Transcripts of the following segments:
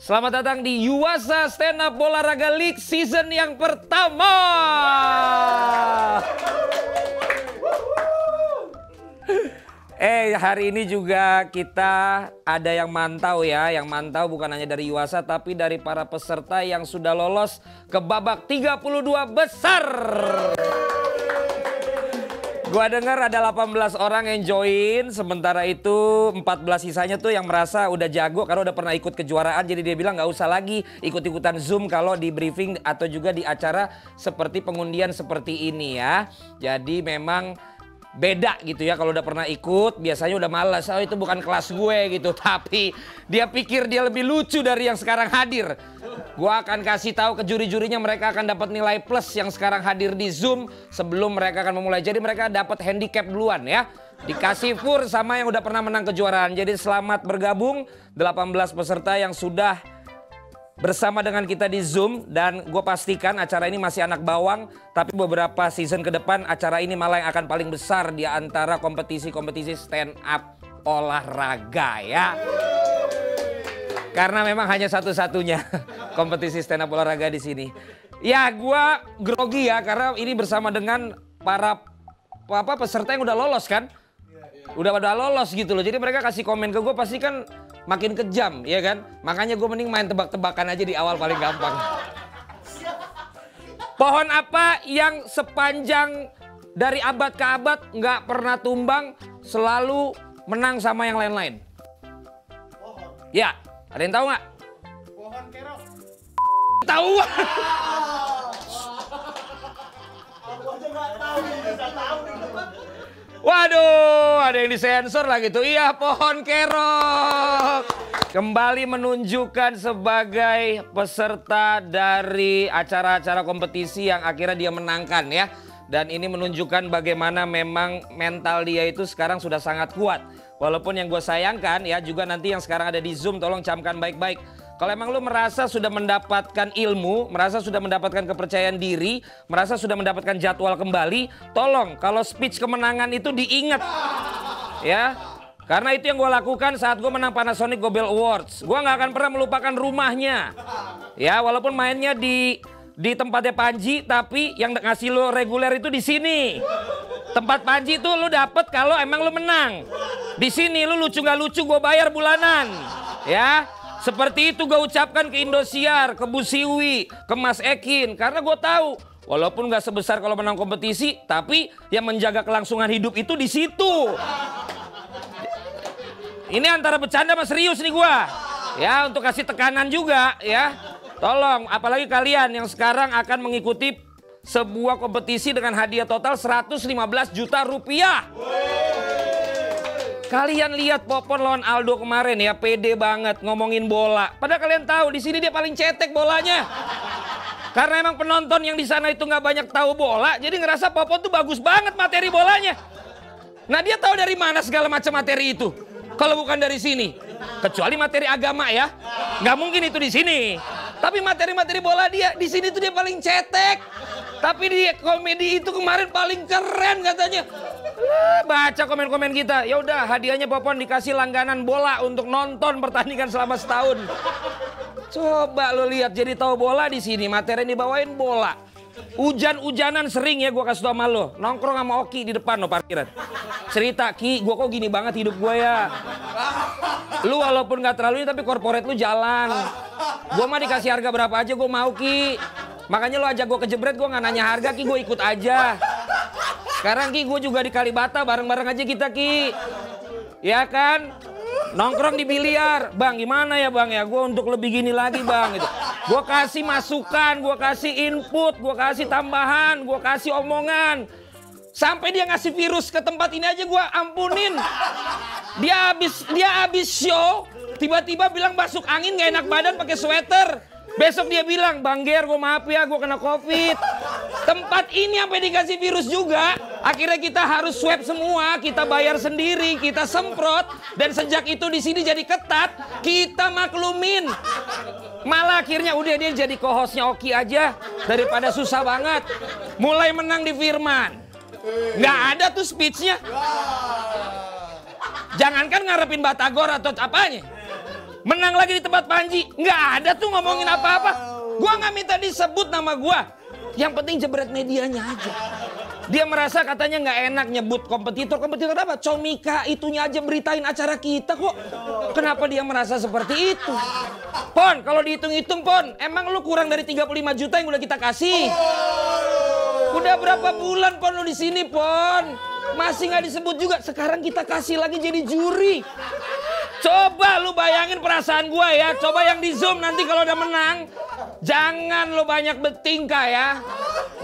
Selamat datang di Yuasa Stand Up Bola League season yang pertama. Eh hari ini juga kita ada yang mantau ya, yang mantau bukan hanya dari Yuasa tapi dari para peserta yang sudah lolos ke babak 32 besar. Gua denger ada 18 orang yang join, sementara itu 14 sisanya tuh yang merasa udah jago karena udah pernah ikut kejuaraan jadi dia bilang nggak usah lagi ikut-ikutan Zoom kalau di briefing atau juga di acara seperti pengundian seperti ini ya. Jadi memang beda gitu ya kalau udah pernah ikut biasanya udah malas oh itu bukan kelas gue gitu tapi dia pikir dia lebih lucu dari yang sekarang hadir gue akan kasih tahu ke juri-jurinya mereka akan dapat nilai plus yang sekarang hadir di Zoom sebelum mereka akan memulai jadi mereka dapat handicap duluan ya dikasih fur sama yang udah pernah menang kejuaraan jadi selamat bergabung 18 peserta yang sudah bersama dengan kita di Zoom dan gue pastikan acara ini masih anak bawang tapi beberapa season ke depan acara ini malah yang akan paling besar di antara kompetisi-kompetisi stand up olahraga ya. Karena memang hanya satu-satunya kompetisi stand up olahraga di sini. Ya gue grogi ya karena ini bersama dengan para apa peserta yang udah lolos kan. Iya, iya. Udah pada lolos gitu loh. Jadi mereka kasih komen ke gue pasti kan makin kejam, ya kan? Makanya gue mending main tebak-tebakan aja di awal paling gampang. Pohon apa yang sepanjang dari abad ke abad nggak pernah tumbang, selalu menang sama yang lain-lain? Pohon. Ya, ada yang tahu nggak? Pohon kerok. Tahu. Ah. Aku aja nggak tahu, bisa tahu. Waduh, ada yang disensor lah gitu. Iya, pohon kerok. Kembali menunjukkan sebagai peserta dari acara-acara kompetisi yang akhirnya dia menangkan ya. Dan ini menunjukkan bagaimana memang mental dia itu sekarang sudah sangat kuat. Walaupun yang gue sayangkan ya juga nanti yang sekarang ada di Zoom tolong camkan baik-baik kalau emang lu merasa sudah mendapatkan ilmu, merasa sudah mendapatkan kepercayaan diri, merasa sudah mendapatkan jadwal kembali, tolong kalau speech kemenangan itu diingat. Ya, karena itu yang gue lakukan saat gue menang Panasonic Gobel Awards. Gue gak akan pernah melupakan rumahnya. Ya, walaupun mainnya di di tempatnya Panji, tapi yang ngasih lo reguler itu di sini. Tempat Panji itu lo dapet kalau emang lo menang. Di sini lo lucu gak lucu gue bayar bulanan. Ya, seperti itu gue ucapkan ke Indosiar, ke Busiwi, ke Mas Ekin. Karena gue tahu Walaupun gak sebesar kalau menang kompetisi, tapi yang menjaga kelangsungan hidup itu di situ. Ini antara bercanda sama serius nih gue, Ya, untuk kasih tekanan juga ya. Tolong, apalagi kalian yang sekarang akan mengikuti sebuah kompetisi dengan hadiah total 115 juta rupiah. Wey. Kalian lihat Popon lawan Aldo kemarin ya, pede banget ngomongin bola. Padahal kalian tahu di sini dia paling cetek bolanya. Karena emang penonton yang di sana itu nggak banyak tahu bola, jadi ngerasa Popon tuh bagus banget materi bolanya. Nah dia tahu dari mana segala macam materi itu. Kalau bukan dari sini, kecuali materi agama ya, nggak mungkin itu di sini. Tapi materi-materi bola dia di sini tuh dia paling cetek. Tapi di komedi itu kemarin paling keren katanya baca komen-komen kita. Ya udah, hadiahnya Popon dikasih langganan bola untuk nonton pertandingan selama setahun. Coba lo lihat jadi tahu bola di sini, materi yang dibawain bola. Hujan-hujanan sering ya gue kasih tau sama lo. Nongkrong sama Oki di depan lo parkiran. Cerita, Ki, gue kok gini banget hidup gue ya. Lu walaupun gak terlalu ini tapi korporat lu jalan. Gue mah dikasih harga berapa aja gue mau, Ki. Makanya lu ajak gue kejebret, gue gak nanya harga, Ki, gue ikut aja. Sekarang Ki gue juga di Kalibata bareng-bareng aja kita Ki. Ya kan? Nongkrong di biliar. Bang gimana ya Bang ya? Gue untuk lebih gini lagi Bang gitu. Gue kasih masukan, gue kasih input, gue kasih tambahan, gue kasih omongan. Sampai dia ngasih virus ke tempat ini aja gue ampunin. Dia habis dia habis show, tiba-tiba bilang masuk angin gak enak badan pakai sweater. Besok dia bilang, Bang Ger, gue maaf ya, gue kena COVID. Tempat ini sampai dikasih virus juga. Akhirnya kita harus swab semua, kita bayar sendiri, kita semprot. Dan sejak itu di sini jadi ketat, kita maklumin. Malah akhirnya udah dia jadi kohosnya Oki aja daripada susah banget. Mulai menang di Firman. Nggak ada tuh speechnya. Jangankan ngarepin Batagor atau apanya menang lagi di tempat Panji. Nggak ada tuh ngomongin apa-apa. Gua nggak minta disebut nama gua. Yang penting jebret medianya aja. Dia merasa katanya nggak enak nyebut kompetitor. Kompetitor apa? Comika itunya aja beritain acara kita kok. Kenapa dia merasa seperti itu? Pon, kalau dihitung-hitung Pon, emang lu kurang dari 35 juta yang udah kita kasih? Udah berapa bulan Pon lu di sini Pon? Masih nggak disebut juga. Sekarang kita kasih lagi jadi juri. Coba lu bayangin perasaan gue ya. Coba yang di zoom nanti kalau udah menang. Jangan lu banyak bertingkah ya.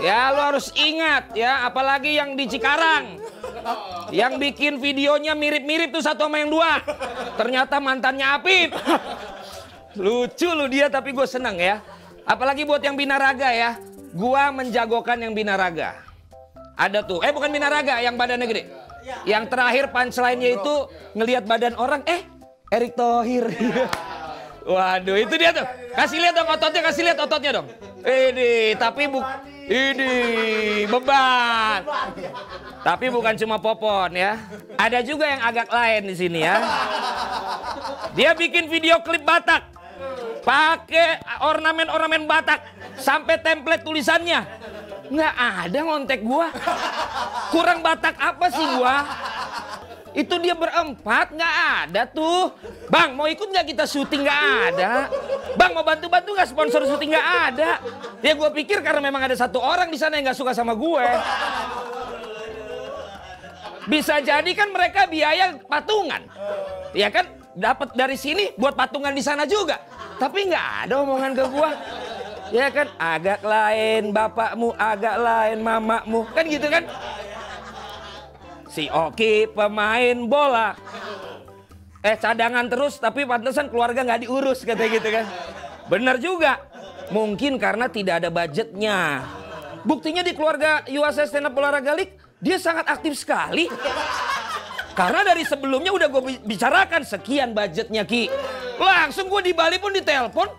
Ya lu harus ingat ya. Apalagi yang di Cikarang. Yang bikin videonya mirip-mirip tuh satu sama yang dua. Ternyata mantannya Apip. Lucu lu dia tapi gue seneng ya. Apalagi buat yang binaraga ya. Gue menjagokan yang binaraga. Ada tuh. Eh bukan binaraga yang badannya gede. Iya. Yang terakhir punchline-nya itu ngelihat badan orang. Eh Erik Thohir. Yeah. Waduh, itu dia tuh. Kasih lihat dong ototnya, kasih lihat ototnya dong. Ini, tapi bu ini beban. Tapi bukan cuma popon ya. Ada juga yang agak lain di sini ya. Dia bikin video klip Batak. Pakai ornamen-ornamen Batak sampai template tulisannya. Nggak ada ngontek gua. Kurang Batak apa sih gua? Itu dia berempat nggak ada tuh. Bang mau ikut nggak kita syuting nggak ada. Bang mau bantu-bantu nggak sponsor syuting nggak ada. Ya gue pikir karena memang ada satu orang di sana yang nggak suka sama gue. Bisa jadi kan mereka biaya patungan. Ya kan dapat dari sini buat patungan di sana juga. Tapi nggak ada omongan ke gue, Ya kan agak lain bapakmu, agak lain mamamu. Kan gitu kan? Si Oki pemain bola. Eh cadangan terus tapi pantesan keluarga nggak diurus katanya gitu kan. Bener juga. Mungkin karena tidak ada budgetnya. Buktinya di keluarga USA Stand Up Olahraga League, dia sangat aktif sekali. Karena dari sebelumnya udah gue bicarakan sekian budgetnya Ki. Langsung gue di Bali pun ditelepon,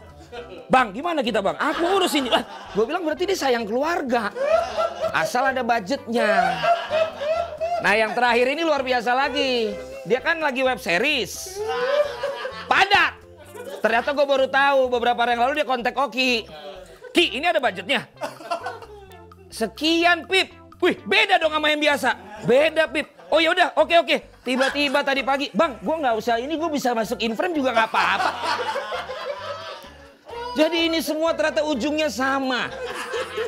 Bang, gimana kita bang? Aku urus ini. Lah, gue bilang berarti ini sayang keluarga. Asal ada budgetnya. Nah yang terakhir ini luar biasa lagi. Dia kan lagi web series. Padat. Ternyata gue baru tahu beberapa hari yang lalu dia kontak Oki. Ki, ini ada budgetnya. Sekian Pip. Wih, beda dong sama yang biasa. Beda Pip. Oh ya udah, oke oke. Tiba-tiba tadi pagi, bang, gue nggak usah ini, gue bisa masuk inframe juga nggak apa-apa. Jadi ini semua ternyata ujungnya sama.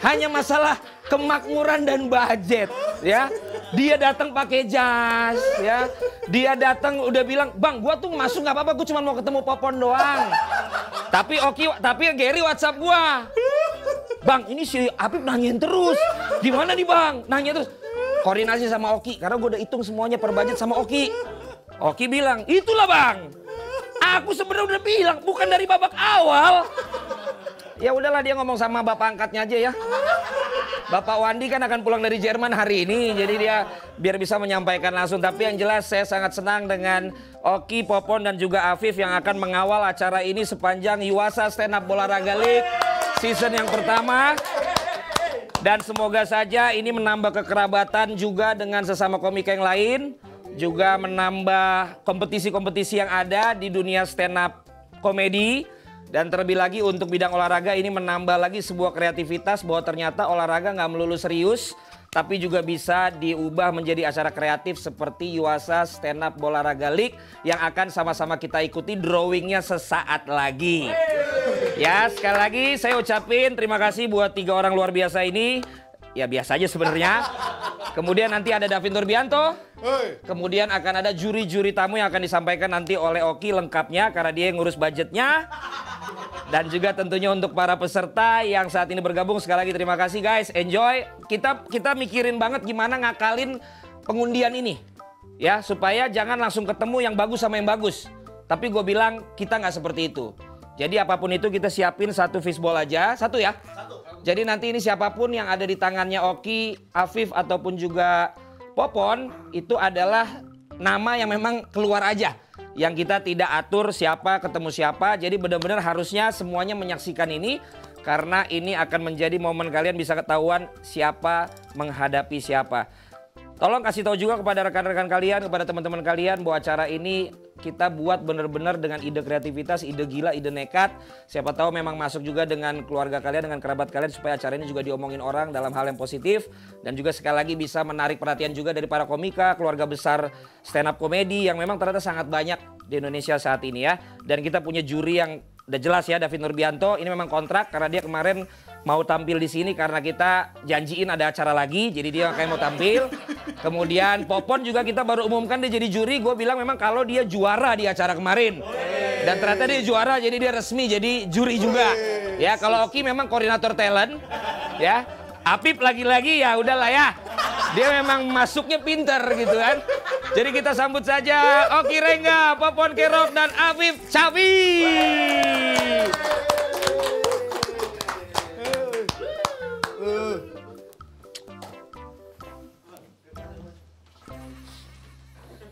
Hanya masalah kemakmuran dan budget, ya. Dia datang pakai jas, ya. Dia datang udah bilang, "Bang, gua tuh masuk nggak apa-apa, gua cuma mau ketemu Popon doang." Tapi Oki, tapi Gary WhatsApp gua. Bang, ini si Apip nanyain terus. Gimana nih, Bang? Nanya terus. Koordinasi sama Oki, karena gua udah hitung semuanya per budget sama Oki. Oki bilang, itulah bang. Aku sebenarnya udah bilang, bukan dari babak awal. Ya udahlah dia ngomong sama bapak angkatnya aja ya. Bapak Wandi kan akan pulang dari Jerman hari ini, jadi dia biar bisa menyampaikan langsung. Tapi yang jelas saya sangat senang dengan Oki, Popon, dan juga Afif yang akan mengawal acara ini sepanjang Yuasa Stand Up Bola Raga League season yang pertama. Dan semoga saja ini menambah kekerabatan juga dengan sesama komika yang lain. Juga menambah kompetisi-kompetisi yang ada di dunia stand up komedi. Dan terlebih lagi untuk bidang olahraga ini menambah lagi sebuah kreativitas bahwa ternyata olahraga nggak melulu serius tapi juga bisa diubah menjadi acara kreatif seperti Yuasa Stand Up Bola Raga League yang akan sama-sama kita ikuti drawingnya sesaat lagi. Ya sekali lagi saya ucapin terima kasih buat tiga orang luar biasa ini. Ya biasa aja sebenarnya. Kemudian nanti ada Davin Turbianto. Kemudian akan ada juri-juri tamu yang akan disampaikan nanti oleh Oki lengkapnya karena dia yang ngurus budgetnya. Dan juga tentunya untuk para peserta yang saat ini bergabung sekali lagi terima kasih guys. Enjoy. Kita kita mikirin banget gimana ngakalin pengundian ini. Ya, supaya jangan langsung ketemu yang bagus sama yang bagus. Tapi gue bilang kita nggak seperti itu. Jadi apapun itu kita siapin satu fishbowl aja, satu ya. Satu. Jadi nanti ini siapapun yang ada di tangannya Oki, Afif ataupun juga Popon itu adalah nama yang memang keluar aja yang kita tidak atur siapa ketemu siapa. Jadi benar-benar harusnya semuanya menyaksikan ini karena ini akan menjadi momen kalian bisa ketahuan siapa menghadapi siapa. Tolong kasih tahu juga kepada rekan-rekan kalian, kepada teman-teman kalian bahwa acara ini kita buat benar-benar dengan ide kreativitas, ide gila, ide nekat. Siapa tahu memang masuk juga dengan keluarga kalian, dengan kerabat kalian supaya acara ini juga diomongin orang dalam hal yang positif dan juga sekali lagi bisa menarik perhatian juga dari para komika, keluarga besar stand up komedi yang memang ternyata sangat banyak di Indonesia saat ini ya. Dan kita punya juri yang udah jelas ya David Nurbianto ini memang kontrak karena dia kemarin mau tampil di sini karena kita janjiin ada acara lagi, jadi dia kayak mau tampil. Kemudian Popon juga kita baru umumkan dia jadi juri, gue bilang memang kalau dia juara di acara kemarin. Dan ternyata dia juara, jadi dia resmi jadi juri juga. Ya, kalau Oki memang koordinator talent, ya. Apip lagi-lagi ya udahlah ya. Dia memang masuknya pinter gitu kan. Jadi kita sambut saja Oki Rengga, Popon Kerok, dan Afif Cawi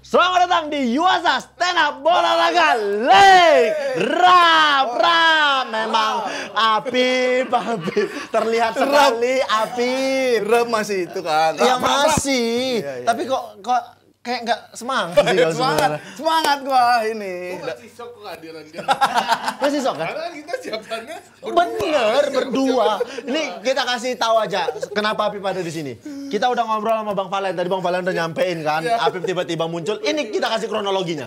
Selamat datang di Yuasa Stand Up Bola Raga Leg Rap Rap Memang api api Terlihat sekali api Rap masih itu kan Yang masih iya, iya. Tapi kok kok kayak nggak semangat iya, sih kalau semangat semangat gua ini gua masih sok kehadiran dia masih sok kan karena kita siapannya bener berdua ini kita kasih tahu aja kenapa Apip ada di sini kita udah ngobrol sama Bang Valen tadi Bang Valen udah nyampein kan Apip iya. tiba-tiba muncul ini kita kasih kronologinya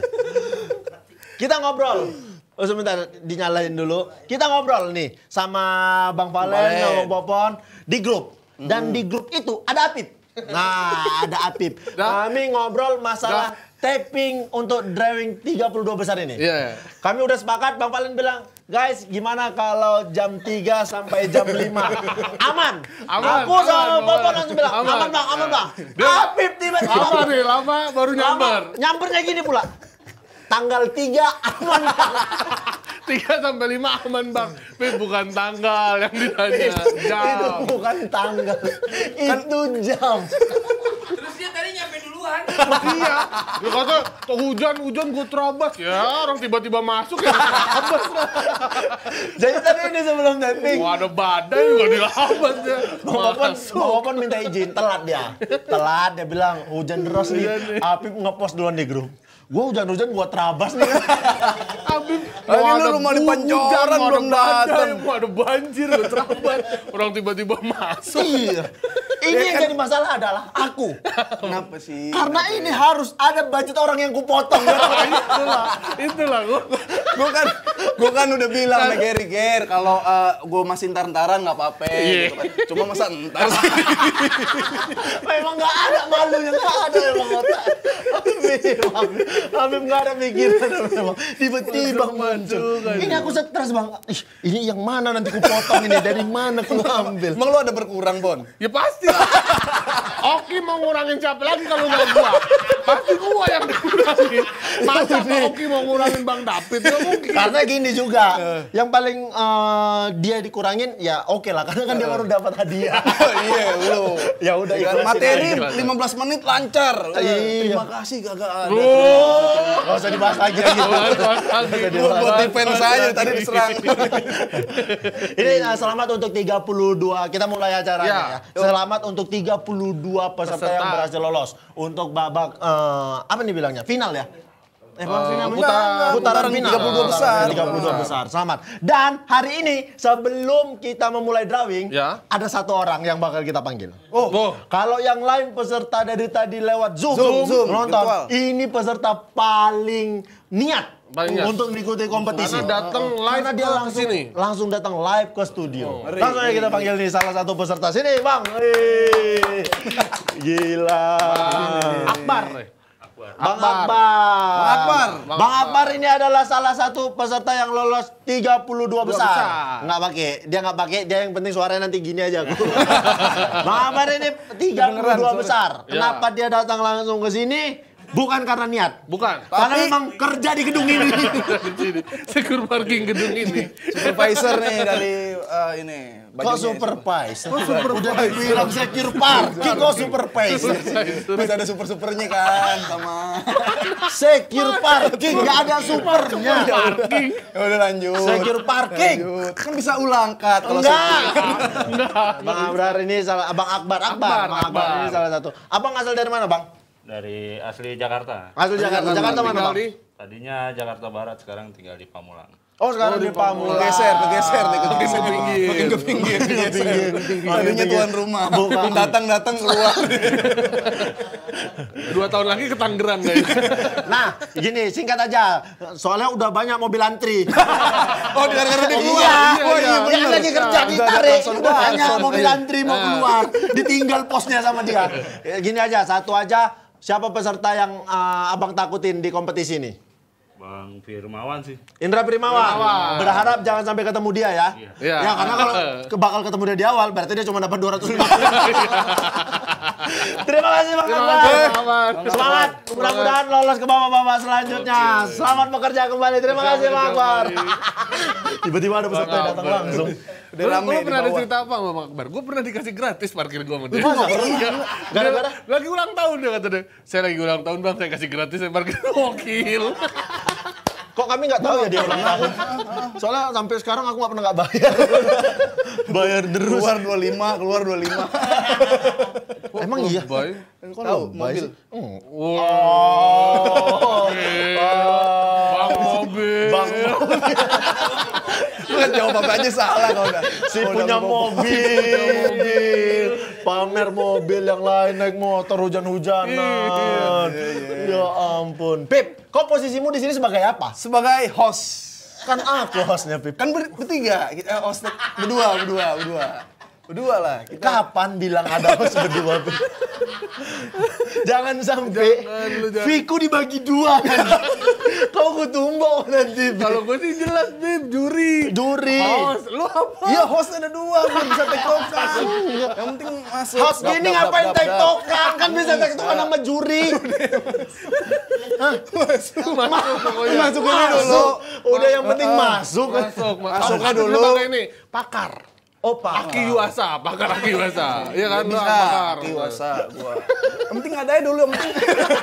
kita ngobrol Oh sebentar dinyalain dulu. Kita ngobrol nih sama Bang Valen, Valen. Popon di grup. Dan di grup itu ada Apip. Nah, ada Apip. Kami ngobrol masalah taping untuk driving 32 besar ini. Iya. Yeah. Kami udah sepakat Bang Valen bilang, "Guys, gimana kalau jam 3 sampai jam 5?" aman. aman. Aku aman, sama aman, langsung bilang, aman. "Aman, Bang, aman, Bang." Apip tiba-tiba lama nih, lama baru nyamber. nyampernya gini pula. Tanggal 3 aman bang. 3 sampai 5 aman bang. Tapi bukan tanggal yang ditanya. Jam. Itu bukan tanggal. Kan itu jam. Terus dia tadi nyampe duluan. iya. Dia kata tuh hujan-hujan gue terabas. Ya orang tiba-tiba masuk ya terabas. Jadi tadi ini sebelum tapping. Wah ada badai juga dilabas ya. Bapak pun minta izin. Telat dia. Telat dia bilang hujan terus nih. Apip ngepost duluan di grup. Gue hujan-hujan gue terabas nih. Abim, lagi lu rumah di Pancoran belum datang. Gua ada banjir, lu terabas. Orang tiba-tiba masuk. Iya. Ini ya yang kan? jadi masalah adalah aku. Kenapa sih? Karena ini ya? harus ada budget orang yang kupotong. itulah, itulah gue. Gue kan, gue kan udah bilang sama Gary, Ger, kalau uh, eh, gue masih entar ntaran nggak apa-apa. Yeah. Gitu kan. Cuma masa entar sih. Memang nggak ada malunya, nggak ada emang otak. Habib nggak ada pikiran sama Tiba-tiba muncul. Ini aku stres bang. Ih, ini yang mana nanti aku potong ini? Dari mana aku ambil? Emang lu ada berkurang, Bon? Ya pasti Oki mau ngurangin siapa lagi kalau nggak gua? Pasti gua yang dikurangin. Masa Pak Oki mau ngurangin Bang David? Gak mungkin. Karena gini juga, eh. yang paling eh, dia dikurangin ya oke lah. Karena kan dia eh. baru dapat hadiah. Oh, iya, lu. Ya udah. Iya, kan? Materi 15 menit lancar. Iya. Terima kasih gak ada. Oh. Gak usah dibahas lagi. Gue buat defense saya tadi diserang. Ini nah, selamat untuk 32. Kita mulai acaranya ya. ya. Selamat untuk 32 peserta yang berhasil lolos untuk babak eh, apa nih bilangnya? Final ya? Putaran eh, eh, uh, putaran, putaran, putaran 32 besar. 32 besar. Selamat. Dan hari ini sebelum kita memulai drawing, ya. ada satu orang yang bakal kita panggil. Oh. oh. Kalau yang lain peserta dari tadi lewat Zoom, Zoom, Zoom nonton. Virtual. Ini peserta paling niat Banyak. untuk mengikuti kompetisi. Karena datang live Karena dia langsung sini. langsung datang live ke studio. Oh. Langsung aja kita panggil nih salah satu peserta sini, Bang. Gila. Bang. Akbar. Bang Akbar. Bang Akbar. Bang, Bang Akbar ini adalah salah satu peserta yang lolos 32 besar. besar. Nggak pakai, dia nggak pakai, dia yang penting suaranya nanti gini aja. Bang Akbar ini 32 besar. Iya. Kenapa ya. dia datang langsung ke sini? Bukan karena niat. Bukan. Tapi... Karena memang kerja di gedung ini. Sekur parking gedung ini. Supervisor nih dari uh, ini. Kok supervisor? Kok supervisor? Udah dibilang secure parking kok supervisor? Bisa ada super-supernya kan sama. secure parking, gak ada supernya. Parking. Ya udah lanjut. Secure parking. Lanjut. Kan bisa ulang kat. Enggak. Bang Abrar ini salah, Abang Akbar, Akbar. Akbar, Akbar. Akbar ini salah satu. Abang asal dari mana bang? Dari asli Jakarta. Asli Jakarta. Jakarta mana, Bang? Tadinya Jakarta Barat, sekarang tinggal di Pamulang. Oh sekarang oh, di Pamulang. Geser, geser, geser, geser, ke pinggir. Makin ke pinggir, tinggi. Tadinya tuan rumah. Datang datang keluar. Dua tahun lagi ke Tangerang kayaknya. Nah, gini singkat aja. Soalnya udah banyak mobil antri. oh, gara-gara dia oh, keluar. Iya, oh, iya, iya. lagi kerja ditarik. Udah banyak mobil iya. antri mau ah. keluar. Ditinggal posnya sama dia. Gini aja, satu aja Siapa peserta yang uh, abang takutin di kompetisi ini? Bang Firmawan sih. Indra Firmawan. Firmawan. Berharap jangan sampai ketemu dia ya. Iya. Ya, ya karena kalau bakal ketemu dia di awal berarti dia cuma dapat 250. Terima kasih Bang Selamat. Selamat. Mudah-mudahan lolos ke babak-babak selanjutnya. Okay. Selamat bekerja kembali. Terima, Terima kasih Bang Akbar. Tiba-tiba ada peserta datang langsung udah lu, lu pernah ada cerita apa sama Akbar? Gue pernah dikasih gratis parkir gue sama dia. gak Iya. Gara-gara? Lagi ulang tahun dia kata dia. Saya lagi ulang tahun Bang, saya kasih gratis saya parkir. wakil. Kok kami gak tahu ya dia ulang tahun? Soalnya sampai sekarang aku gak pernah nggak bayar. bayar terus. Keluar 25, keluar 25. Emang iya? Bayar. Kok tahu mobil? Oh. Wow. Oh. Bang mobil. Bang mobil banget jawab apa aja salah kalau udah. Si kalo punya udah mobil, pamer mobil yang lain naik motor hujan-hujanan. Iya, iya, iya. ya ampun. Pip, kok posisimu di sini sebagai apa? Sebagai host. Kan aku hostnya, Pip. Kan ber bertiga, Eh, host berdua, berdua, berdua. Berdua lah. Kita... Kapan bilang ada host berdua tuh? jangan sampai Viku dibagi dua. Kau gue tumbok nanti. Kalau gue sih jelas nih juri. Juri. Host, lu apa? Iya host ada dua, gue bisa tektokan. Yang penting masuk. Host gini ngapain tektokan? Kan bisa tektokan sama juri. Ah, ah. masuk, masuk masuk Masuk masuk masuk masuk masuk masuk. Masuk, masuk. Masuk masuk masuk masuk masuk masuk masuk masuk Opa. Aki Yuasa, pakar Aki Yuasa. Iya kan? Bisa, pakar. Aki Yuasa gua. yang penting ada ya dulu, yang penting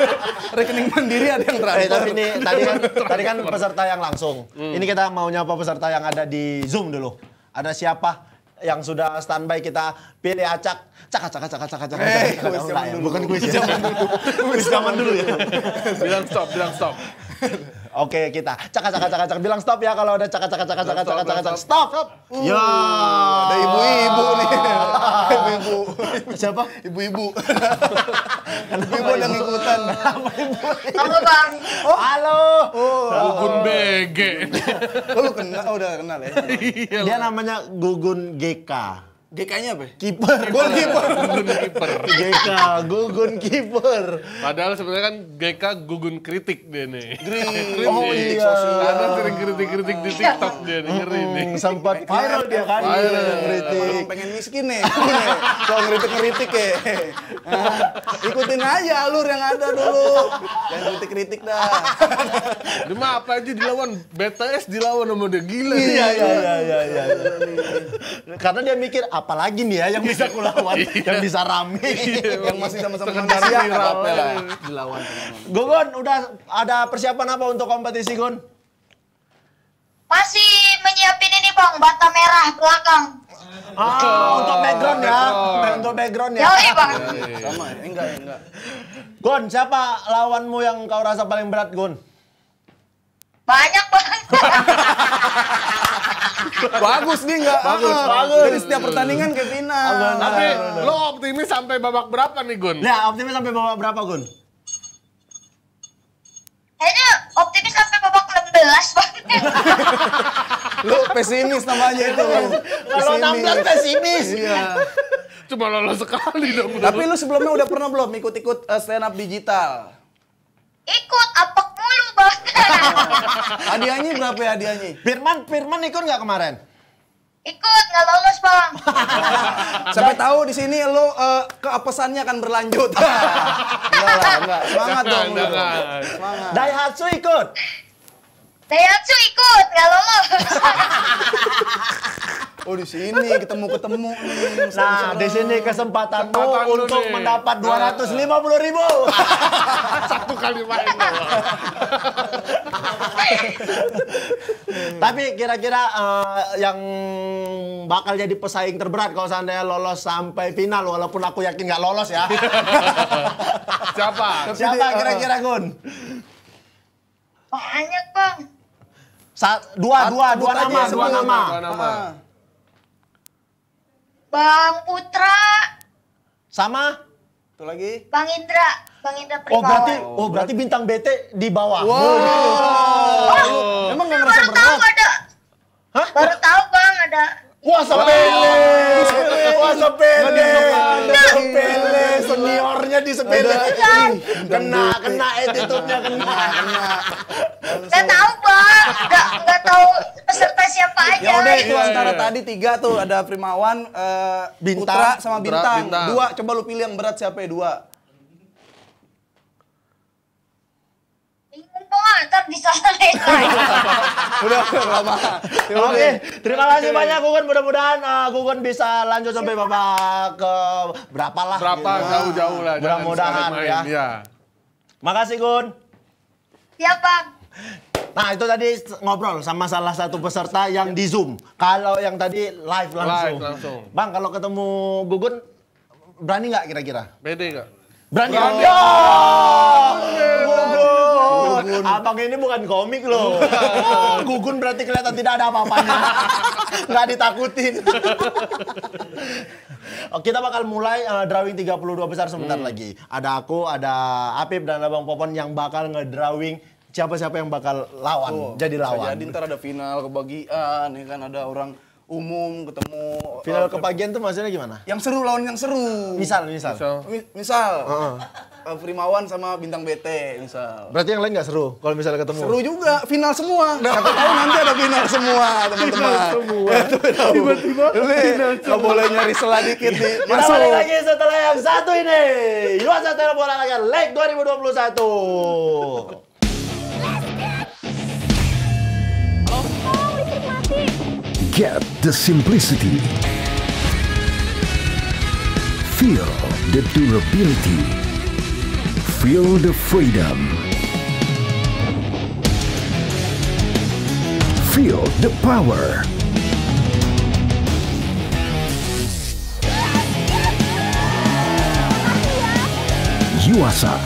rekening mandiri ada yang terakhir. Eh, tapi ini tadi kan tadi kan peserta yang langsung. Hmm. Ini kita mau nyapa peserta yang ada di Zoom dulu. Ada siapa yang sudah standby kita pilih acak cak cak, cak, cak, acak hey, eh, bukan kuis ya. zaman dulu kuis zaman dulu ya bilang stop bilang stop Oke kita cakak cakak cakak cakak bilang stop ya kalau udah cakak cakak cakak cakak cakak cakak stop stop. Uh, ya ada ibu-ibu nih. Ibu-ibu. Siapa? Ibu-ibu. Ibu-ibu yang ikutan. Kamu Bang. Oh. Halo. Oh. Gugun BG. Oh, lu kenal, oh, udah kenal ya. Dia namanya Gugun GK. GK-nya apa? Kiper. gol kiper. Gugun kiper. GK, gugun kiper. Padahal sebenarnya kan GK gugun kritik dia nih. Kritik. Oh iya. Karena sering kritik-kritik di TikTok dia nih, ngeri nih. Hmm, sempat viral dia kan. Viral. Iya, kritik. Pengen miskin nih. Kalau ngeritik-ngeritik ya. Ikutin aja alur yang ada dulu. Jangan kritik-kritik dah lima apa aja dilawan BTS dilawan sama dia gila. Iya iya iya iya iya. Karena dia mikir apalagi nih ya yang bisa kulawan, yang bisa rame, yang masih sama-sama Indonesia apa lah. Dilawan. Gogon udah ada persiapan apa untuk kompetisi Gon? Masih menyiapin ini Bang, bata merah belakang. Ah, oh, untuk background ya. Oh. Untuk background ya. Yoi, Bang. Sama, enggak, enggak. Gon, siapa lawanmu yang kau rasa paling berat, Gon? Banyak banget. bagus nih enggak, Bagus, ah, bagus. Dari setiap pertandingan ke final. Oh, Tapi ah. lo optimis sampai babak berapa nih Gun? Ya, optimis sampai babak berapa Gun? Kayaknya optimis sampai babak 16 banget. lo pesimis namanya itu. Kalau 16 pesimis. Iya. Cuma lolos sekali dong. Tapi lu sebelumnya udah pernah belum ikut-ikut eh, stand up digital? ikut apek mulu bos. hadiahnya berapa ya hadiahnya Firman Firman ikut nggak kemarin ikut nggak lolos bang sampai tahu di sini lo uh, keapesannya akan berlanjut enggak lah enggak semangat dong lu semangat Daihatsu ikut Daihatsu ikut nggak lolos Oh di sini ketemu ketemu Nah di sini kesempatanmu Kesempatan untuk mendapat dua ratus lima puluh ribu. Satu kali main. Tapi kira-kira eh, yang bakal jadi pesaing terberat kalau seandainya lolos sampai final walaupun aku yakin nggak lolos ya. Siapa? Siapa eh, kira-kira eh. Gun? Banyak Bang. Sa dua, dua, dua, dua nama. Dua ah. nama. Bang Putra. Sama? Itu lagi? Bang Indra. Bang Indra Primawan. Oh berarti, oh berarti bintang BT di bawah. Wow. Oh, gitu. wow. Oh, Emang nggak ngerasa berat? Tahu ada. Hah? Baru tahu bang ada. Wah sepele, wah sepele, sepele, seniornya di sepele. Iya. Kena, kena attitude-nya kena. kena. Nggak tahu bang, nggak nggak tahu peserta siapa ya aja. Ya udah itu iya, antara iya, iya. tadi tiga tuh ada Primawan, uh, Bintang, Putra sama Bintang. Bintang. Dua, coba lu pilih yang berat siapa ya dua. ntar disalahin udah lama oke terima kasih banyak Gugun mudah-mudahan uh, Gugun bisa lanjut sampai babak ke eh, berapa lah gitu. berapa jauh-jauh lah mudah-mudahan ya. ya makasih Gun ya Pak Nah itu tadi ngobrol sama salah satu peserta yang di Zoom. Kalau yang tadi live langsung. Live langsung. Bang kalau ketemu Gugun berani nggak kira-kira? Pede nggak? Berani. berani. Yo! Ya! Gugun. Abang ini bukan komik loh. Gugun berarti kelihatan tidak ada apa-apanya. nggak ditakutin. Oke, oh, kita bakal mulai uh, drawing 32 besar sebentar hmm. lagi. Ada aku, ada Apip, dan Abang Popon yang bakal ngedrawing siapa-siapa yang bakal lawan, oh, jadi lawan. Jadi ntar ada final kebagian, ya kan ada orang umum ketemu final uh, eh, kebagian tuh maksudnya gimana? Yang seru lawan yang seru. Misal, misal. Misal, Mi misal uh -uh. Eh, Primawan sama bintang BT misal. Berarti yang lain nggak seru kalau misalnya ketemu. Seru juga, final semua. Satu nah. tahun nanti ada final semua, teman-teman. Final semua. Tiba-tiba final boleh nyari selah dikit nih. Masuk. Kita balik lagi setelah yang satu ini. Luasa Telepon dua puluh 2021. Get the simplicity. Feel the durability. Feel the freedom. Feel the power. Yuasa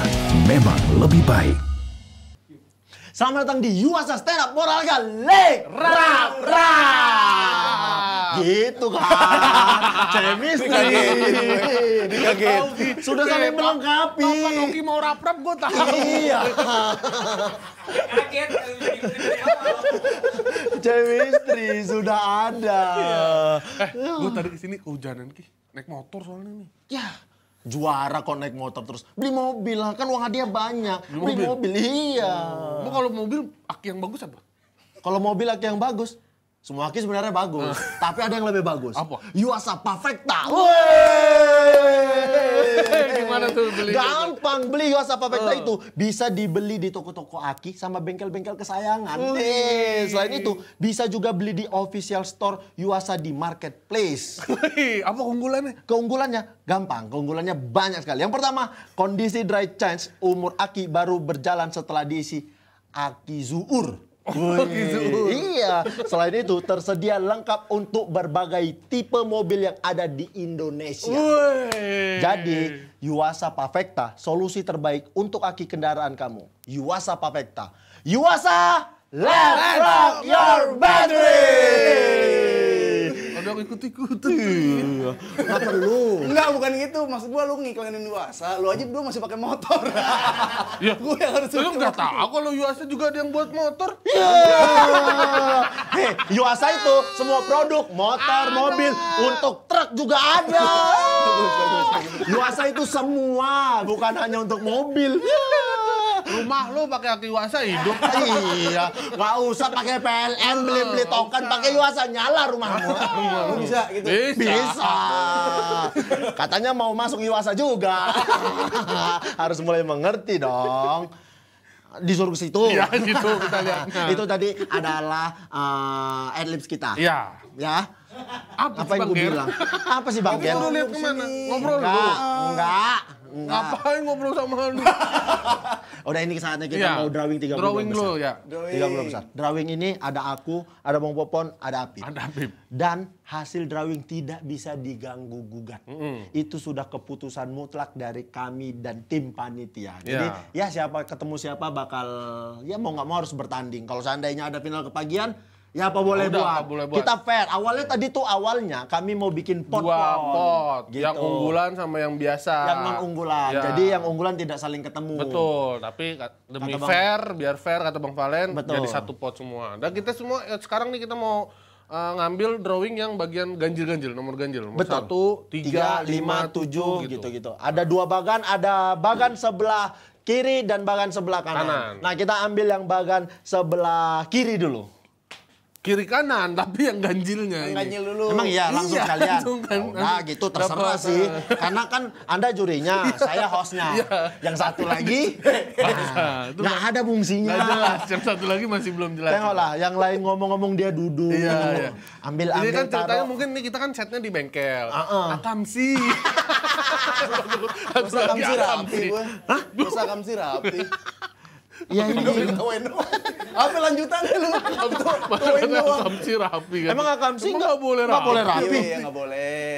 memang lebih baik. Selamat datang di Yuasa Stand Up Moral Gale Rap Gitu kan cewek Dikaget gitu. gitu. Sudah sampai gitu. melengkapi tau Oki mau rap rap gue tahu Iya Kaget Chemistry sudah ada iya. Eh gue tadi sini kehujanan Ki Naik motor soalnya nih Ya juara kok naik motor terus beli mobil lah kan uang hadiah banyak beli, mobil, mobil iya oh. kalau mobil aki yang bagus apa kalau mobil aki yang bagus semua aki sebenarnya bagus, oh. tapi ada yang lebih bagus. Apa? Yuasa Perfecta. Gimana tuh beli? Gitu? Gampang beli Yuasa Perfecta uh. Oh. itu bisa dibeli di toko-toko Aki sama bengkel-bengkel kesayangan. Wih. Oh, iya, eh, iya, selain iya. itu bisa juga beli di official store Yuasa di marketplace. Wih. Apa keunggulannya? Keunggulannya gampang. Keunggulannya banyak sekali. Yang pertama, kondisi dry change umur Aki baru berjalan setelah diisi Aki Zuur iya, selain itu tersedia lengkap untuk berbagai tipe mobil yang ada di Indonesia. Wey. Jadi, Yuasa Pavekta solusi terbaik untuk aki kendaraan kamu. Yuasa Pavekta. Yuasa, let's rock your battery! Ada aku ikut-ikutan. Iya. Kenapa lu? Enggak, bukan gitu. Maksud gua lu ngiklanin Yuasa, lu aja dulu masih pakai motor. Iya. gua yang harus Lu enggak tahu kalau Yuasa juga ada yang buat motor. Iya. Heh, Yuasa itu semua produk, motor, mobil, untuk truk juga ada. Yuasa itu semua, bukan hanya untuk mobil. Yeah. Rumah lu pakai aki Yuasa hidup. iya, nggak usah pakai PLN beli beli token, pakai Yuasa nyala rumahmu. Lu bisa gitu. Bisa. Katanya mau masuk Yuasa juga. Harus mulai mengerti dong disuruh ke situ. ya, gitu kita lihat. Nah, itu tadi adalah uh, adlibs kita. ya Ya. Apa, apa yang gue bilang? Apa sih Bang Gen? Lu lihat kemana? Ngobrol dulu. enggak. Enggak. Ngapain ngobrol sama lu? udah ini saatnya kita yeah. mau drawing 30 drawing besar. Drawing ya. Drawing. 30 besar. Drawing ini ada aku, ada Bang Popon, ada Api. Ada Api. Dan hasil drawing tidak bisa diganggu gugat. Mm -hmm. Itu sudah keputusan mutlak dari kami dan tim panitia. Iya. Jadi ya siapa ketemu siapa bakal ya mau nggak mau harus bertanding. Kalau seandainya ada final kepagian Ya apa boleh ya Udah, buat. Apa boleh buat. Kita fair. Awalnya tadi tuh awalnya kami mau bikin pot Dua pot. Gitu. Yang unggulan sama yang biasa. Yang non unggulan. Ya. Jadi yang unggulan tidak saling ketemu. Betul. Tapi demi kata fair, bang, biar fair kata Bang Valen betul. jadi satu pot semua. Dan kita semua ya sekarang nih kita mau uh, ngambil drawing yang bagian ganjil-ganjil, nomor ganjil. Nomor Betul. Satu, tiga, tiga lima, tujuh, gitu. gitu-gitu. Ada dua bagan, ada bagan hmm. sebelah kiri dan bagan sebelah kanan. kanan. Nah kita ambil yang bagan sebelah kiri dulu kiri kanan tapi yang ganjilnya yang ganjil dulu emang iya langsung iya, kalian langsung kan, nah gitu terserah Dapat. sih karena kan anda jurinya iya. saya hostnya iya. yang satu lagi iya, nah, nggak ada fungsinya yang satu lagi masih belum jelas tengoklah yang lain ngomong-ngomong dia duduk iya, iya. ambil ambil ini kan taruh. ceritanya mungkin ini kita kan chatnya di bengkel uh -uh. sih Bisa kamsi rapi bisa kamsi rapi. Iya, iya. iya. Apa lanjutannya lu? Makanya Akamsi rapi kan. Emang Akamsi nggak boleh rapi? Nggak boleh rapi. Iya, nggak boleh.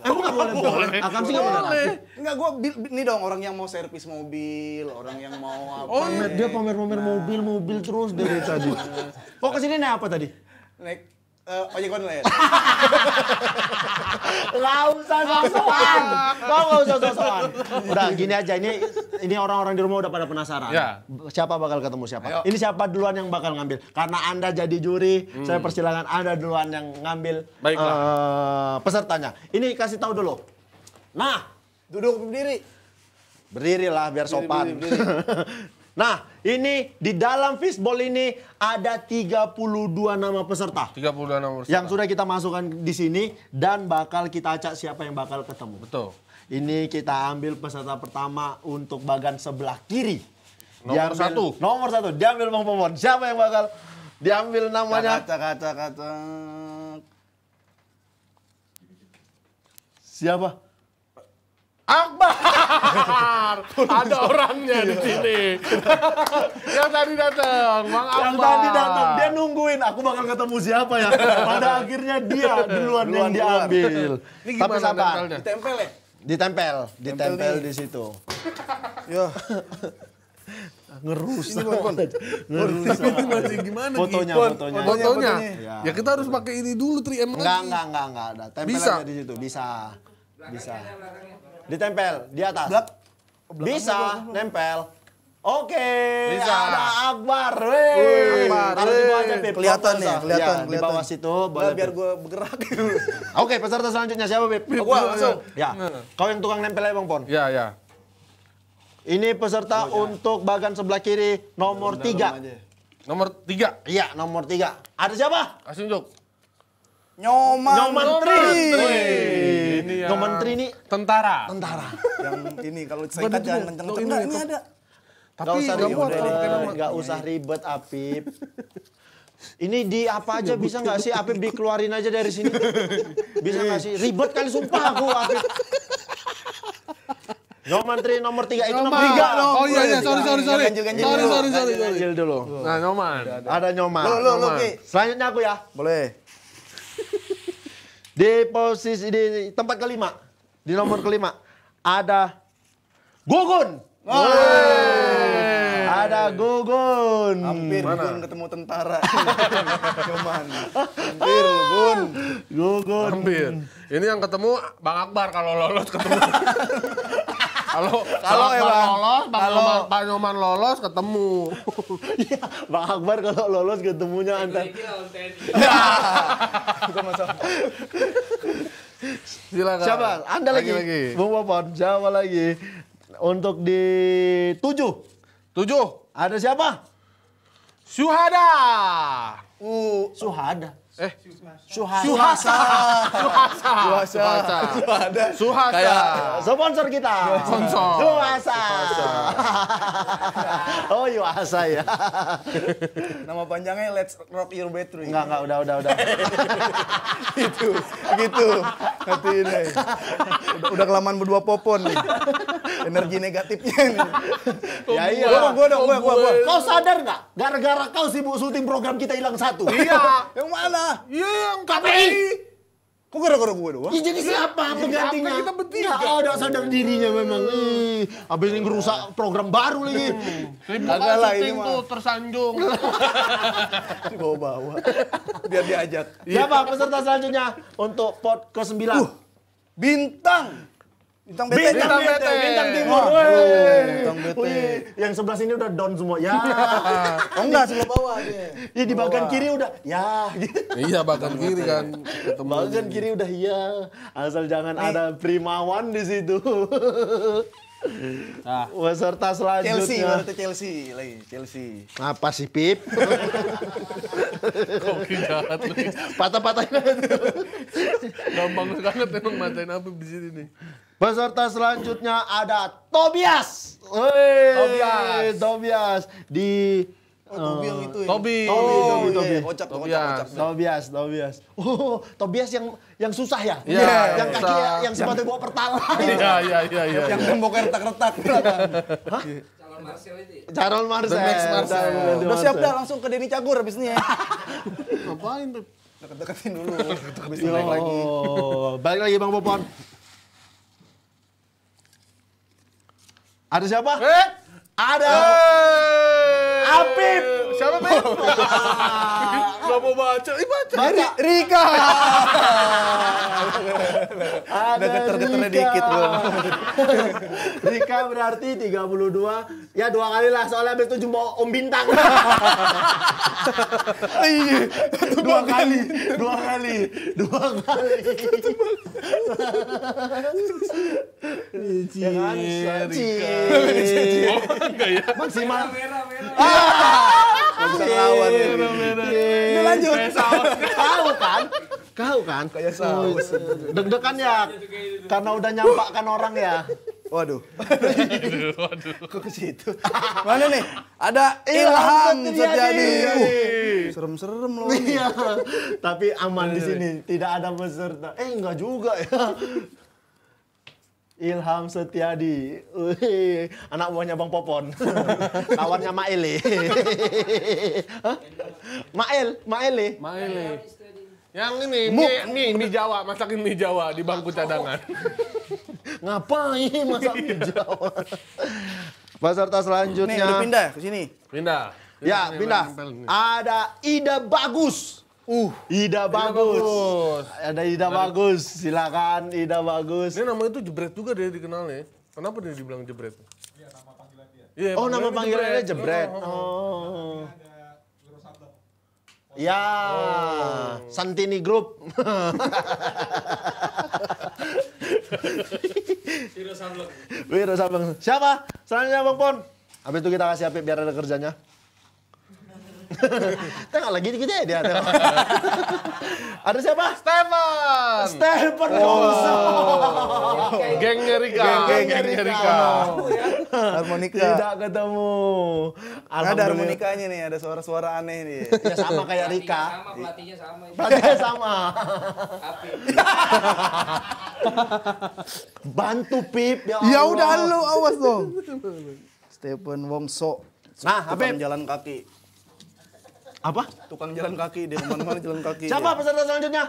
Emang nggak boleh? Akamsi nggak boleh rapi? Nggak, gue ini dong orang yang mau servis mobil, orang yang mau oh, apa. Oh, dia pamer-pamer nah. mobil-mobil terus dari tadi. Kok kesini naik apa tadi? Naik uh, ojek online. Gak usah sosokan. Kau enggak usah sosokan. Udah gini aja ini ini orang-orang di rumah udah pada penasaran. Ya. Siapa bakal ketemu siapa? Ayo. Ini siapa duluan yang bakal ngambil? Karena Anda jadi juri, hmm. saya persilakan Anda duluan yang ngambil Uh, pesertanya. Ini kasih tahu dulu. Nah, duduk berdiri. Berdirilah biar berdiri, sopan. Berdiri, berdiri. Nah, ini di dalam fishbowl ini ada 32 nama peserta. 32 nama peserta. Yang sudah kita masukkan di sini dan bakal kita acak siapa yang bakal ketemu. Betul. Ini kita ambil peserta pertama untuk bagan sebelah kiri. Nomor diambil, satu. Nomor satu. Diambil Bang Pomon. Siapa yang bakal diambil namanya? Kata, kata, kata. Siapa? Akbar. Ada orangnya di sini. yang tadi datang, Bang Akbar. Yang tadi datang, dia nungguin aku bakal ketemu siapa ya. Pada akhirnya dia duluan, duluan yang diambil. Ini gimana Tapi sabar. Ditempel ya? Ditempel, ditempel di situ. Yo. ngerusak. Ngerusak. Ini masih gimana? Fotonya, fotonya. Fotonya. Iya. Ya kita harus pakai ini dulu 3M lagi. Enggak, enggak, enggak, enggak ada. aja di situ, bisa. Bisa. Ditempel di atas. Blak. Oh, bisa nempel. Oke, okay, ada Akbar. Wih. Taruh di bawah aja, Kelihatan nih, ya, kelihatan, ya, Di bawah situ, boleh. Nah, biar gue bergerak Oke, okay, peserta selanjutnya siapa, beb Oh, Gua langsung. Ya. Kau yang tukang nempel aja Bang Pon? Iya, iya. Ini peserta oh, ya. untuk bagan sebelah kiri nomor 3. tiga. Nomor tiga? Iya, nomor tiga. Ada siapa? kasih tunjuk Nyoman, Nyoman Tri. Ini ya. Nyoman Tri ini tentara. Tentara. yang ini kalau singkat jangan kenceng-kenceng. ini ada. Tapi gak usah ribet, gak usah ribet Apip. Ini di apa aja bisa nggak sih Apip dikeluarin aja dari sini? Bisa nggak sih? Ribet kali sumpah aku Apip. Nyoman Tri nomor tiga itu nomor tiga. Oh iya iya sorry sorry sorry. Ganjil, ganjil sorry sorry sorry. Ganjil dulu. Nah Nyoman. Ada Nyoman. Lo Selanjutnya aku ya. Boleh. Di posisi di tempat kelima, di nomor kelima ada Gugun. Wey. Ada Gugun. Hampir Mana? Gugun ketemu tentara. Cuman hampir Gugun. Gugun. Hampir. Ini yang ketemu Bang Akbar kalau lolos ketemu. Kalau kalau emang lolos, Bang kalau Pak Nyoman lolos ketemu. Ya, Bang Akbar kalau lolos ketemunya antar. Ya. Silakan. Siapa? Anda lagi. lagi. Bung Popon, siapa lagi? Untuk di tujuh. Tujuh. Ada siapa? Suhada. Uh, Suhada. Eh, Suhasa. Suhasa. Suhasa. Suhasa. Suhasa. Suhasa. Kayak sponsor kita. Sponsor. Suhasa. oh, suhasa ya. Nama panjangnya Let's Rock Your Battery. Enggak, enggak, udah, udah, udah. itu gitu. gitu. Nanti ini. Udah kelamaan berdua popon nih. Energi negatifnya ini. ya iya. Gue dong, gue, gue, gue. Kau sadar nggak? Gara-gara kau sibuk syuting program kita hilang satu. Iya. Yang mana? siapa? yang KPI. Kok gara-gara gue doang? Ya, jadi siapa penggantinya? Kita bertiga. Ya, oh, udah sadar dirinya memang. Hmm. Ih, abis ini ngerusak program baru lagi. Hmm. Kagak lah ini mah. Tuh, tersanjung. bawa-bawa. Biar diajak. Siapa peserta selanjutnya untuk pot ke-9? Uh, bintang. Bintang BT. Bintang BT. Bintang Timur. Bintang BT. Yang sebelah sini udah down semua. Ya. oh enggak, sebelah bawah. Ya, ya di bagian kiri udah ya. iya, bagian kiri kan. Bagian kiri udah ya. Asal jangan Nih. ada primawan di situ. Nah. Peserta selanjutnya. Chelsea, berarti Chelsea lagi, Chelsea. Apa sih, Pip? Koki jahat lagi. Patah-patahin aja. Gampang banget emang matain apa di sini nih. Peserta selanjutnya ada Tobias. Tobias, Tobias. Tobias di Oh, Tobi yang eh, itu ya. Tobi. Tobi, Tobi, Tobi. Eh, kocak, kocak, Tobias, Tobias. Oh, Tobias yang yang susah ya? Iya. Yeah, yeah, yang kaki yeah. Ya, yang sempat bawa pertalite. Iya, iya, iya, iya. Yang temboknya retak-retak. Hah? Calon Marcel itu. Ya? Calon Marcel. The next Marcel. Udah siap dah langsung ke Denny Cagur habis ini ya. Ngapain tuh? Deket-deketin dulu. Deket-deketin lagi. Balik lagi Bang Popon. Ada siapa? Eh? Ada. Apip. Siapa Beb? Gak mau baca. Ih baca. baca. Rika. Ada geter-geternya dikit bro. Rika berarti 32. Ya dua kali lah soalnya abis itu jumpa Om Bintang. Iya. dua kali. Dua kali. Dua kali. Cie. Cie enggak ya? Maksimal. Merah, merah. Ah, ah! bisa lawan. Merah, merah. Iya. Eh, ini lanjut. Kau kan? kau kan? Kayak saus. Oh, iya, iya, Deg-degan ya, karena udah nyampakan orang ya. Waduh. waduh, Kok ke situ? Mana nih? Ada Ilham Setiadi. Serem-serem loh. Iya. Tapi aman di sini, tidak ada peserta. Eh enggak juga ya. Ilham Setiadi. anak buahnya Bang Popon. Kawannya Maele. Mael, Maele. Maele. Yang ini, ini ini Jawa, masakin mie Jawa di bangku cadangan. Ngapain masak mie Jawa? Peserta selanjutnya. Nih, pindah ya? ke sini. Pindah. Ya, pindah. Ada Ida Bagus. Uh, Ida Bagus. Bagus. Ada Ida Bagus, silakan Ida Bagus. Ini nama itu jebret juga dia dikenalnya. Kenapa dia dibilang jebret? Iya, nama panggilan dia. Iya, oh, nama panggilannya jebret. jebret. Oh. oh. oh. oh. Ya, oh. Santini Group. Wiro Sableng. Siapa? Selanjutnya Bang Pon. Habis itu kita kasih api biar ada kerjanya. Tengok lagi kita ya dia. Ada siapa? Stefan. Stefan Wongso. Oh. geng Rika. Geng Rika. Harmonika. Tidak ketemu. Ada harmonikanya nih, ada suara-suara aneh nih. Ya sama kayak Rika. Sama, pelatihnya sama. Pelatihnya sama. Bantu Pip. Ya, ya udah lu, awas dong. Stephen Wongso. Nah, Habib. Jalan kaki. Apa? Tukang jalan kaki, di kemana-mana jalan kaki. Siapa peserta selanjutnya?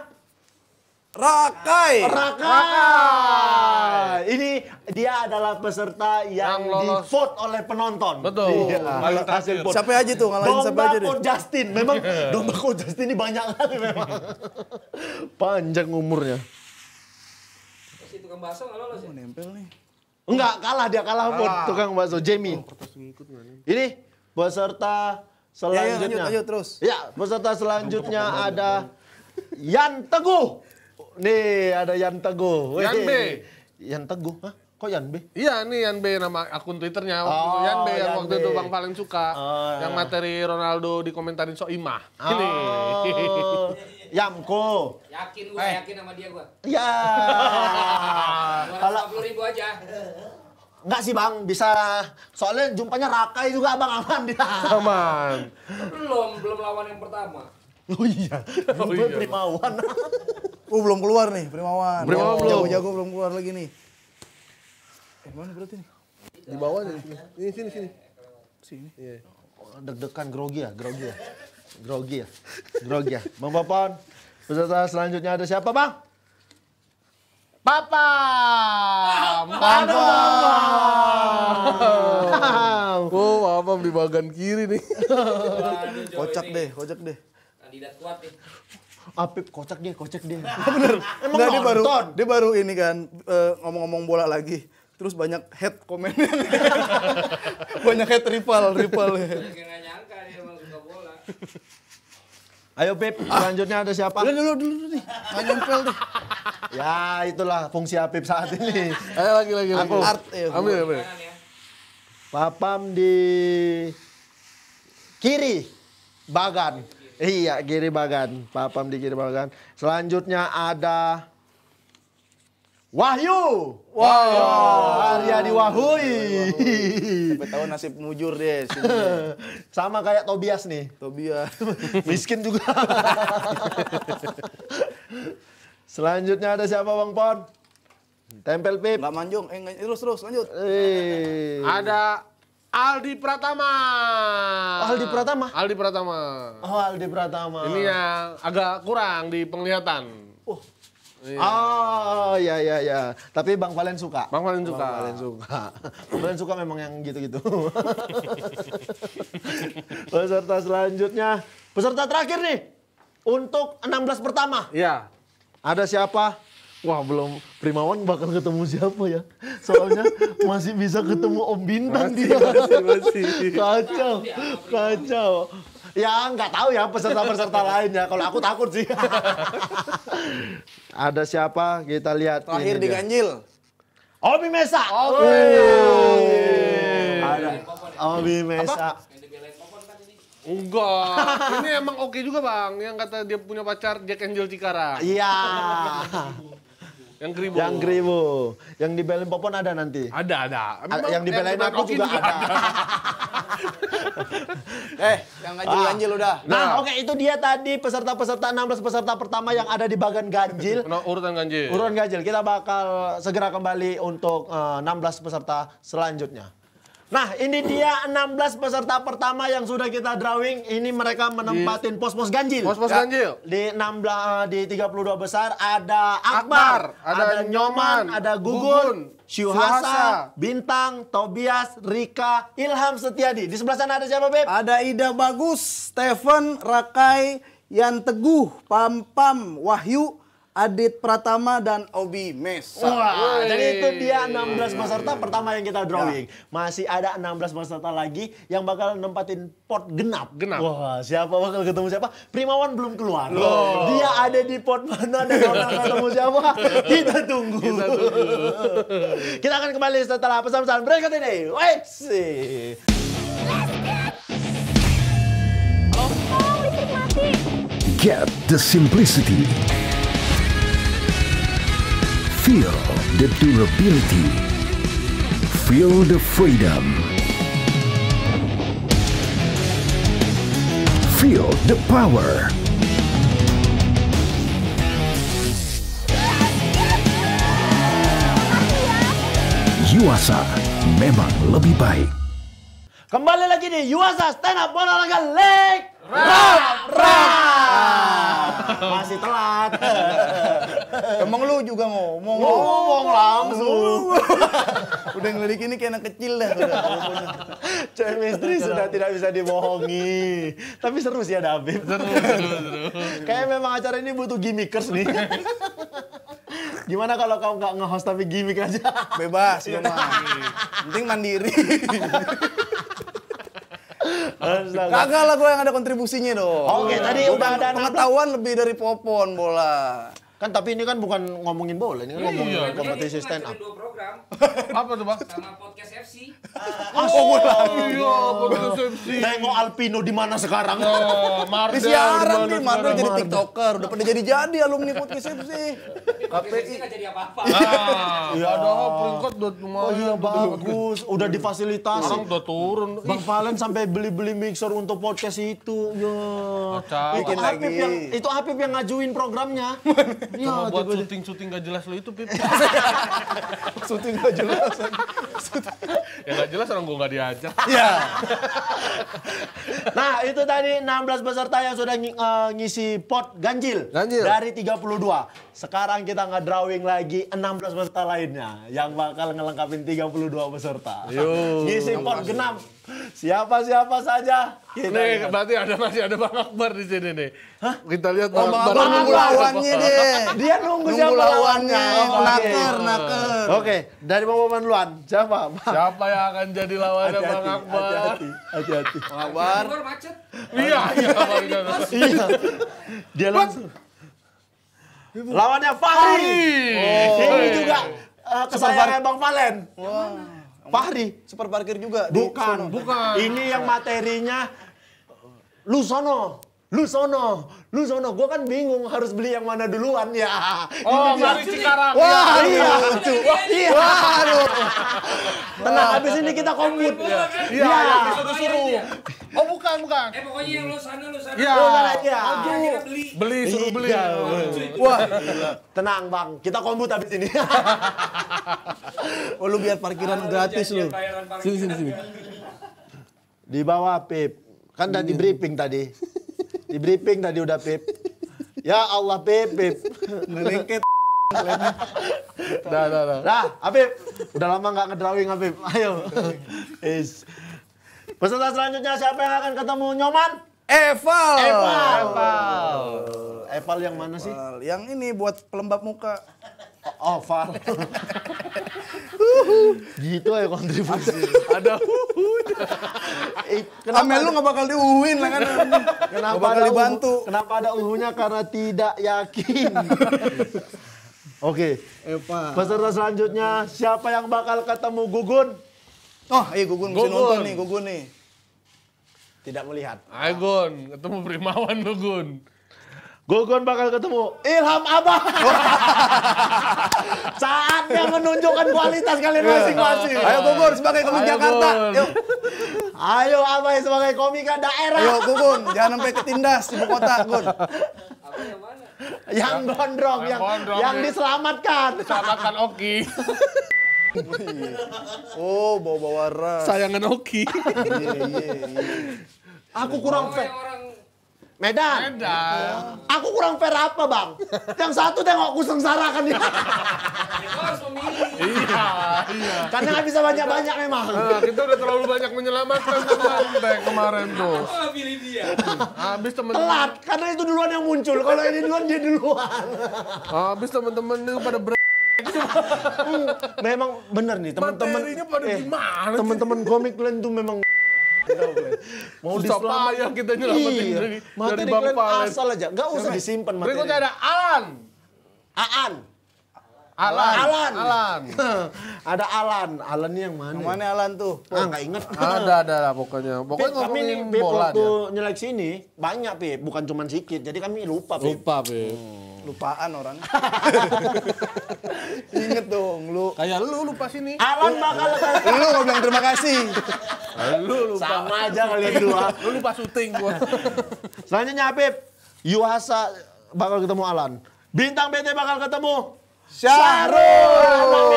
Rakai. Rakai. Ini dia adalah peserta yang, yang di vote oleh penonton. Betul. Iya. Hasil, vote. Siapa aja tuh ngalahin domba siapa aja deh. Justin. Memang iya. domba Coach Justin ini banyak kali memang. Panjang umurnya. Si tukang bakso enggak lolos ya? Oh, nempel nih. Enggak, kalah dia kalah, kalah. vote tukang bakso Jamie. Oh, Ini peserta Selanjutnya. Ya, ya, ayo, terus. Ya, peserta selanjutnya ada Yan Teguh. Nih, ada Yan Teguh. Yan B. Yan Teguh, Hah? Kok Yan B? Iya, nih Yan B nama akun Twitternya. Waktu Yan B oh, yang waktu itu Bang paling suka. Oh, ya. yang materi Ronaldo dikomentarin so Oh, Ini. Yamko. Yakin gue, eh. yakin sama dia gue. Ya. kalau 250 ribu aja. Enggak sih bang, bisa soalnya jumpanya Rakai juga abang aman dia. Aman. belum, belum lawan yang pertama. Oh iya, oh, iya. Primawan. oh belum keluar nih Primawan. Primawan oh, belum. Jago-jago belum keluar lagi nih. Eh mana berarti nih? Di bawah nih. Ini sini sini. Sini. Iya. Deg-degan grogi ya, grogi ya. Grogi ya. Grogi ya. Bang Papan, peserta selanjutnya ada siapa, Bang? Papa. Papa. Oh, Papa di bagian kiri nih. kocak deh, kocak deh. Kandidat kuat nih. Apip kocak dia, kocak dia. Bener. Emang nah, dia baru dia baru ini kan eh, ngomong-ngomong bola lagi terus banyak head komen banyak head rival rival Kayak nyangka dia emang suka bola. Ayo Pip, ah. selanjutnya ada siapa? Dulu dulu dulu nih, nggak nyempel deh. Ya itulah fungsi Apip saat ini. Ayo lagi lagi. Aku art. Eh, ambil ambil. Papam di kiri Bagan. Iya kiri Bagan. Papam di kiri Bagan. Selanjutnya ada Wahyu. Wow, Arya Wahyu, Wahui. Sampai tahu nasib mujur deh. Sama kayak Tobias nih. Tobias. Miskin juga. Selanjutnya ada siapa Bang Pon? Tempel Pip. Gak manjung, eh, terus terus lanjut. Eh. Ada Aldi Pratama. Oh, Aldi Pratama? Aldi Pratama. Oh, Aldi Pratama. Ini yang agak kurang di penglihatan. Iya. Oh iya iya iya. Tapi Bang Valen suka. Bang Valen suka. Bang Valen suka. Bang Valen suka memang yang gitu-gitu. peserta selanjutnya, peserta terakhir nih untuk 16 pertama. Iya. Ada siapa? Wah belum Primawan bakal ketemu siapa ya? Soalnya masih bisa ketemu Om Bintang masih, dia. Masih, masih. Kacau, kacau ya nggak tahu ya peserta-peserta lainnya. Kalau aku takut sih. Ada siapa? Kita lihat. Terakhir di Ganjil. Obi Mesa. Obi. Ada Obi Mesa. Enggak, ini emang oke juga bang, yang kata dia punya pacar Jack Angel Cikarang. Iya. Yang Gribo. Yang Gribo. Yang dibelain Popon ada nanti. Ada, ada. Memang yang dibelain aku juga, juga ada. ada. eh, yang ganjil ah. ganjil udah. Nah, nah, oke itu dia tadi peserta-peserta 16 peserta pertama yang ada di bagan ganjil. urutan ganjil. Urutan ganjil. Kita bakal segera kembali untuk uh, eh, 16 peserta selanjutnya. Nah, ini dia 16 peserta pertama yang sudah kita drawing. Ini mereka menempatin pos-pos ganjil. Pos-pos ya, ganjil. Di 16 di 32 besar ada Akbar, ada, Nyoman, ada Gugun Syuhasa, Bintang, Tobias, Rika, Ilham Setiadi. Di sebelah sana ada siapa, Beb? Ada Ida Bagus, Steven, Rakai, Yan Teguh, Pam Pam, Wahyu, Adit Pratama dan Obi Mesa. Wah, Wey. jadi itu dia 16 peserta pertama yang kita drawing. Ya. Masih ada 16 peserta lagi yang bakal nempatin pot genap. Genap. Wah, siapa bakal ketemu siapa? Primawan belum keluar. Loh. Dia ada di pot mana dan orang ketemu siapa? Kita tunggu. Kita, tunggu. kita akan kembali setelah pesan-pesan berikut ini. Wait see. Get the simplicity. Feel the durability. Feel the freedom. Feel the power. Yuasa memang lebih baik. Kembali lagi di Yuasa Stand Up Olahraga Lake. Rap, rap. Masih telat. Emang lu juga ngomong. Ngomong langsung. udah ngelirik ini kayak anak kecil dah. istri sudah tidak bisa dibohongi. Tapi seru sih ada Abib. Seru, seru, seru. Kayak memang acara ini butuh gimmickers nih. Gimana kalau kamu nggak ngehost tapi gimmick aja? Bebas, gimana? Penting mandiri. Kagak lah gue yang ada kontribusinya dong. Oke, tadi udah ada pengetahuan lebih dari Popon bola. Kan tapi ini kan bukan ngomongin bola, ini kan iya, ngomongin iya. kompetisi stand up. Apa tuh, Bang? Sama podcast FC. Ah, oh, gue lagi. Iya, konsepsi. Nengok Alpino di mana sekarang? Oh, eh, Marda, di siaran nih, Marda jadi TikToker. Udah pada jadi-jadi alumni podcast FC. KPI. Gak jadi apa-apa. Ah, ya. Padahal peringkat udah lumayan. Oh iya, bagus. Udah difasilitasi. Orang udah turun. Bang Valen sampai beli-beli mixer untuk podcast itu. Ya. Itu Apip yang itu Apip yang ngajuin programnya. Cuma iya, buat syuting-syuting gak jelas lo itu, Pip. Syuting gak jelas. Ya Gak jelas orang gue gak diajak. Iya. nah itu tadi 16 peserta yang sudah ng eh, ngisi pot ganjil. Ganjil. Dari 32. Sekarang kita nggak drawing lagi 16 peserta lainnya yang bakal ngelengkapin 32 peserta. Yo. Gisi pot genap. Siapa-siapa saja. Kita nih, lihat. berarti ada masih ada Bang Akbar di sini nih. Hah? Kita lihat Bang oh, Akbar. Bang nunggu lawannya deh. Dia nunggu, nunggu siapa lawannya. lawannya. Naker, naker. Oke, okay. dari Bang Boban duluan. Siapa? Bang? Siapa yang akan jadi lawannya hati -hati, Bang Akbar? Hati-hati. Hati-hati. Iya, iya, Bang Akbar. macet. Iya, iya. Iya. Dia langsung. Lawannya Fahri. Oh. Ini juga uh, Bang Valen. Wow. Fahri, super parkir juga. Bukan, bukan. Ini yang materinya Lusono lu sono, lu sono. Gue kan bingung harus beli yang mana duluan ya. Oh, dari Cikarang. Wah, ya. iya, lucu. Iya, iya. aduh. Iya. Tenang, abis ini kita komput. Iya, iya. Disuruh-suruh. Oh, oh, bukan, bukan. Eh, pokoknya yang lu sana, lu sana. Iya, iya. Aduh. Beli. Beli, suruh beli. Wah, tenang bang, kita komput abis ini. Oh, lu biar parkiran gratis lu. Sini, sini, sini. Di bawah, Pip. Kan di briefing tadi. Di briefing tadi udah Pip. Ya Allah Pip, Pip. Ngelengket. Dah, dah, dah. Dah, Apip. Udah lama nggak ngedrawing Apip. Ayo. Is. Peserta selanjutnya siapa yang akan ketemu Nyoman? Eval. Eval. Eval. Eval yang mana sih? Yang ini buat pelembab muka oval. Oh, gitu ya kontribusi. Ada, ada uhunya. Eh, kenapa Amel lu gak bakal diuhin lah kan. Kenapa gak bakal dibantu. Uhu, kenapa ada uhunya karena tidak yakin. Oke. Okay. Peserta selanjutnya siapa yang bakal ketemu Gugun? Oh, iya Gugun, Gugun. nonton nih, Gugun nih. Tidak melihat. Ayo Gun, ketemu Primawan Gugun. Gogon bakal ketemu Ilham Abah. Saatnya menunjukkan kualitas kalian iya. masing-masing. Ayo Gogon sebagai komik Ayo, Jakarta. Yuk. Ayo Abah sebagai komika daerah. Ayo Gogon, jangan sampai ketindas di ibu kota, Gun. yang mana? Yang gondrong, yang, yang, gondrong, yang iya. diselamatkan. Selamatkan Oki. oh, bawa-bawa ras. Sayangan Oki. Iya, Aku kurang fair. Medan. Medan. Aku kurang fair apa bang? Yang satu tengok kan aku sengsarakan dia. Iya, iya, Karena nggak bisa banyak-banyak memang. Nah, kita udah terlalu banyak menyelamatkan teman kemarin tuh. Aku nggak pilih dia. Abis teman Telat, karena itu duluan yang muncul. Kalau ini duluan, dia duluan. Abis teman-teman itu pada ber... Hmm, memang bener nih teman-teman. Materinya pada eh, gimana Teman-teman komik lain tuh memang Mau diselamatin yang kita nyelamatin iya. dari, materi dari Bang Palen. Asal aja, Gak usah disimpan materi. Berikutnya ada Alan. Aan. Alan. Alan. Alan. ada Alan. Alan yang mana? Yang ya? mana Alan tuh? Ah nggak inget. ada ada lah pokoknya. Pokoknya Pip, kami ini Pip waktu nyelek sini banyak Pip, bukan cuma sedikit. Jadi kami lupa Pip. Lupa Pip. Hmm. Lupaan orang. Ingat dong lu. Kayak lu lupa sini. Alan bakal Lu gak bilang terima kasih. lu lupa. Sama aja kali dua. lu lupa syuting gua. Selanjutnya Habib. Yuhasa bakal ketemu Alan. Bintang BT bakal ketemu Syahrul.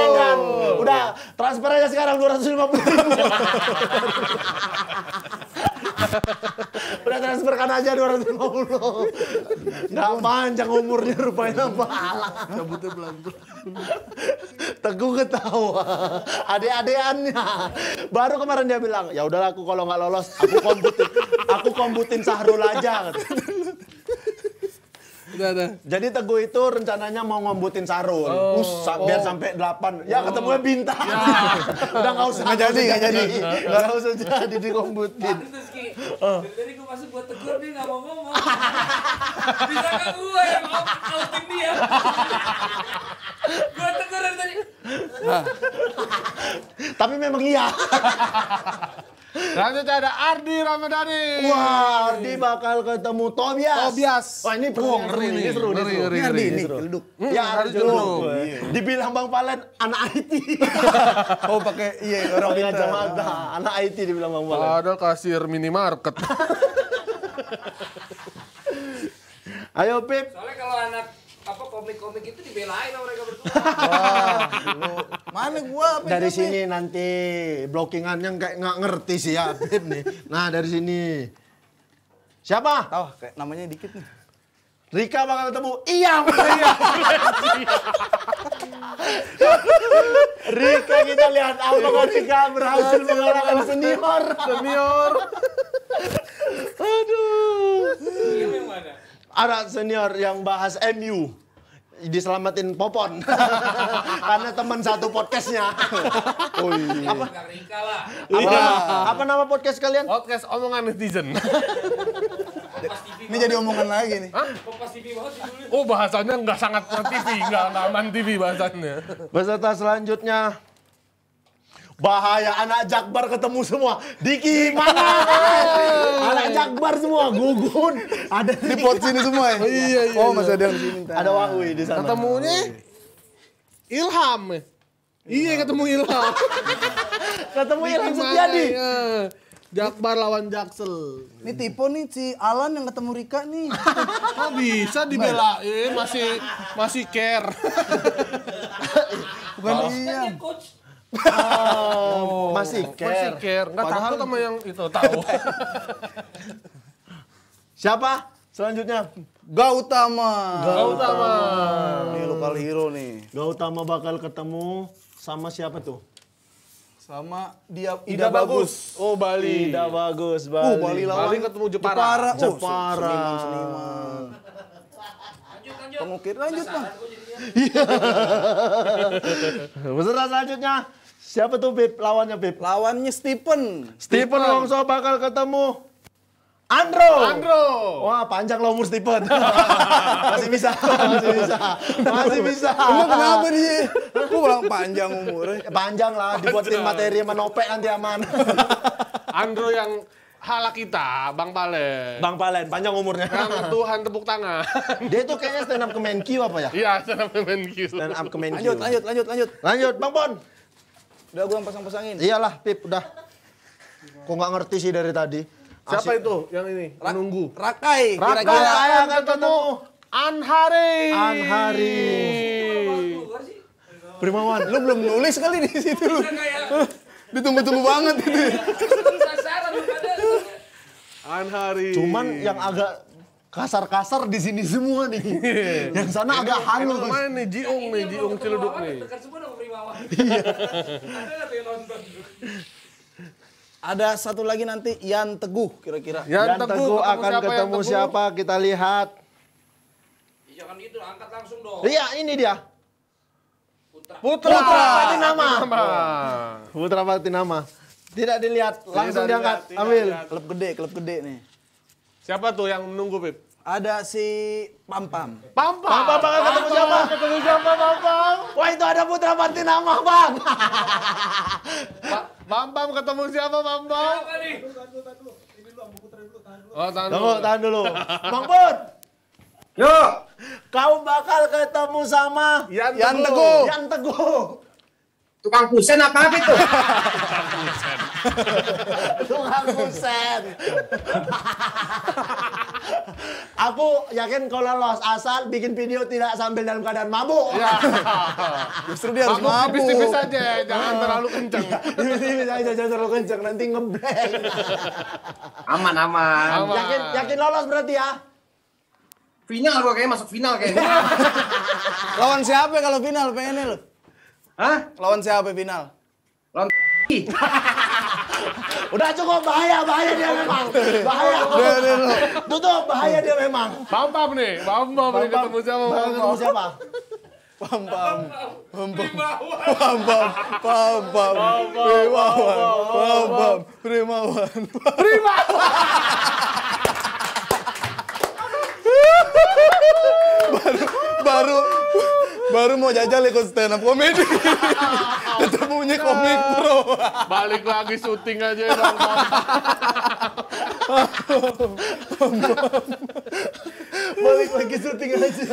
Udah transfer aja sekarang 250 ribu. Udah transferkan aja 250. Gak panjang umurnya rupanya pala. Cabutnya pelan-pelan. Teguh ketawa. adek adeannya Baru kemarin dia bilang, ya udahlah aku kalau nggak lolos, aku komputin. Aku komputin Sahrul aja. Jadi Teguh itu rencananya mau ngombutin Sarul. Oh. Us, biar oh. sampai 8. Ya oh. ketemunya bintang. Ya. Udah nggak usah. Nggak jadi, nggak jadi. Nggak usah jadi digombutin. Oh. Dari gue masuk buat Teguh, dia nggak mau ngomong. Bisa ke gue yang ngomong dia. Gue tegur dari tadi. Nah. Tapi memang iya. Selanjutnya ada Ardi Ramadhani. Wah, Ardi bakal ketemu Tobias. Tobias. Wah, ini oh, perlu ngeri nih. Ini seru, ini seru. Ini Ardi, ini geluduk. Hmm, ya, Ardi geluduk. Iya. Iya. Dibilang Bang Palen anak IT. oh, pakai iya, orang mata. Anak IT dibilang Bang Palen. Padahal kasir minimarket. Ayo, Pip. Soalnya kalau anak apa komik-komik itu dibelain sama mereka berdua. mana gua apa Dari ini? sini nanti blockingannya kayak nggak ngerti sih ya Abib nih. Nah, dari sini. Siapa? Tahu kayak namanya dikit nih. Rika bakal ketemu Iya. Rika kita lihat apakah Rika berhasil mengalahkan senior. Senior. Ada senior yang bahas MU diselamatin popon karena teman satu podcastnya. oh iya. Apa, apa, iya. apa nama podcast kalian? Podcast omongan netizen. Ini jadi omongan lagi nih. Hah? Oh bahasanya nggak sangat TV, nggak aman TV bahasanya. Peserta selanjutnya bahaya anak Jakbar ketemu semua. Diki mana? Kan? anak Jakbar semua gugun. Ada di pot sini semua ya. Oh, iya, iya, oh iya. masih ada yang sini. Ada Wahui di sana. Ketemunya Ilham. Iya ketemu Ilham. ketemu Ilham Setiadi. Ya? Jakbar lawan Jaksel. Ini tipe nih si Alan yang ketemu Rika nih. Kok bisa dibelain masih masih care. Bukan oh. iya. Coach Oh. oh, masih care. Masih care. Enggak Padahal... takut sama yang itu tahu. Siapa? Selanjutnya Gautama. Gautama. Ini lokal hero nih. Gautama bakal ketemu sama siapa tuh? sama dia Ida, bagus. bagus. Oh Bali. Ida Bagus uh, Bali. Uh, Bali lawan Bali ketemu Jepara. Jepara. Oh, Jepara. Seniman, seniman. Lanjut, lanjut. Pengukir lanjut, Bang. Iya. Peserta selanjutnya Siapa tuh Bib? Lawannya Bib? Lawannya Stephen. Stephen Wongso bakal ketemu Andro. Andro. Wah, panjang lo umur Stephen. masih bisa, masih bisa. Masih bisa. Emang kenapa nih Aku bilang panjang umurnya. Panjang lah, dibuat tim materi sama Nopek nanti aman. Andro yang hala kita, Bang Palen. Bang Palen, panjang umurnya. Yang Tuhan tepuk tangan. Dia tuh kayaknya stand up Menkyu apa ya? Iya, stand up Menkyu. Stand up kemenkyu. Lanjut, lanjut, lanjut, lanjut. Lanjut, Bang Bon. Udah gue pasang-pasangin. Iyalah, Pip, udah. Kok nggak ngerti sih dari tadi? Siapa itu yang ini? Ra Menunggu. Rakai. Rakai kira -kira. Rakai akan ketemu Anhari. Anhari. Primawan, lu belum nulis kali di situ lu. Ditunggu-tunggu banget itu. Anhari. Cuman yang agak kasar-kasar di sini semua nih. Iya. yang sana agak halus. Ini mana nih Jiung nih, iya, Jiung Ciluduk nih. Iya. Ada satu lagi nanti Yan Teguh kira-kira. Yan, Yan Teguh, Teguh akan siapa, ketemu Teguh? siapa kita lihat. Jangan iya, gitu, angkat langsung dong. Iya, ini dia. Putra. Putra, Putra Patinama. Putra Patinama. Tidak dilihat, langsung tidak diangkat. Ambil. Klub gede, klub gede nih. Siapa tuh yang menunggu, Pip? Ada si Pam Pam. Pam Pam, bakal ketemu siapa? Ketemu siapa Pam Pam? Wah itu ada Putra nama bang. Pam Pam ketemu siapa Pam Pam? Oh, tahan dulu. Tahan dulu. Oh, bang Put. Yo. Kau bakal ketemu sama Yan, Yan Teguh. Yan Teguh. Tukang kusen apa itu? Tukang kusen. Lu ngaku sen. Aku yakin kalau Los Asal bikin video tidak sambil dalam keadaan mabuk. Ya. Justru dia harus mabuk. Tipis-tipis ya, iya, aja, jangan terlalu kencang. Tipis-tipis aja, jangan terlalu kencang nanti ngeblank. aman, aman. aman. Yakin, yakin lolos berarti ya? Final gua kayaknya masuk final kayaknya. Lawan siapa kalau final pengennya lu? Hah? Lawan siapa final? Udah cukup bahaya, bahaya dia memang. Bahaya. Tutup, bahaya dia memang. Pam pam nih, pam pam nih ketemu siapa? Pam ketemu siapa? Pam pam. Pam pam. Pam pam. Pam pam. Primawan. Pam pam. Primawan. Primawan. baru baru baru mau jajal ikut stand up comedy. Ketemunya komik bro. Balik lagi syuting aja Balik lagi syuting aja.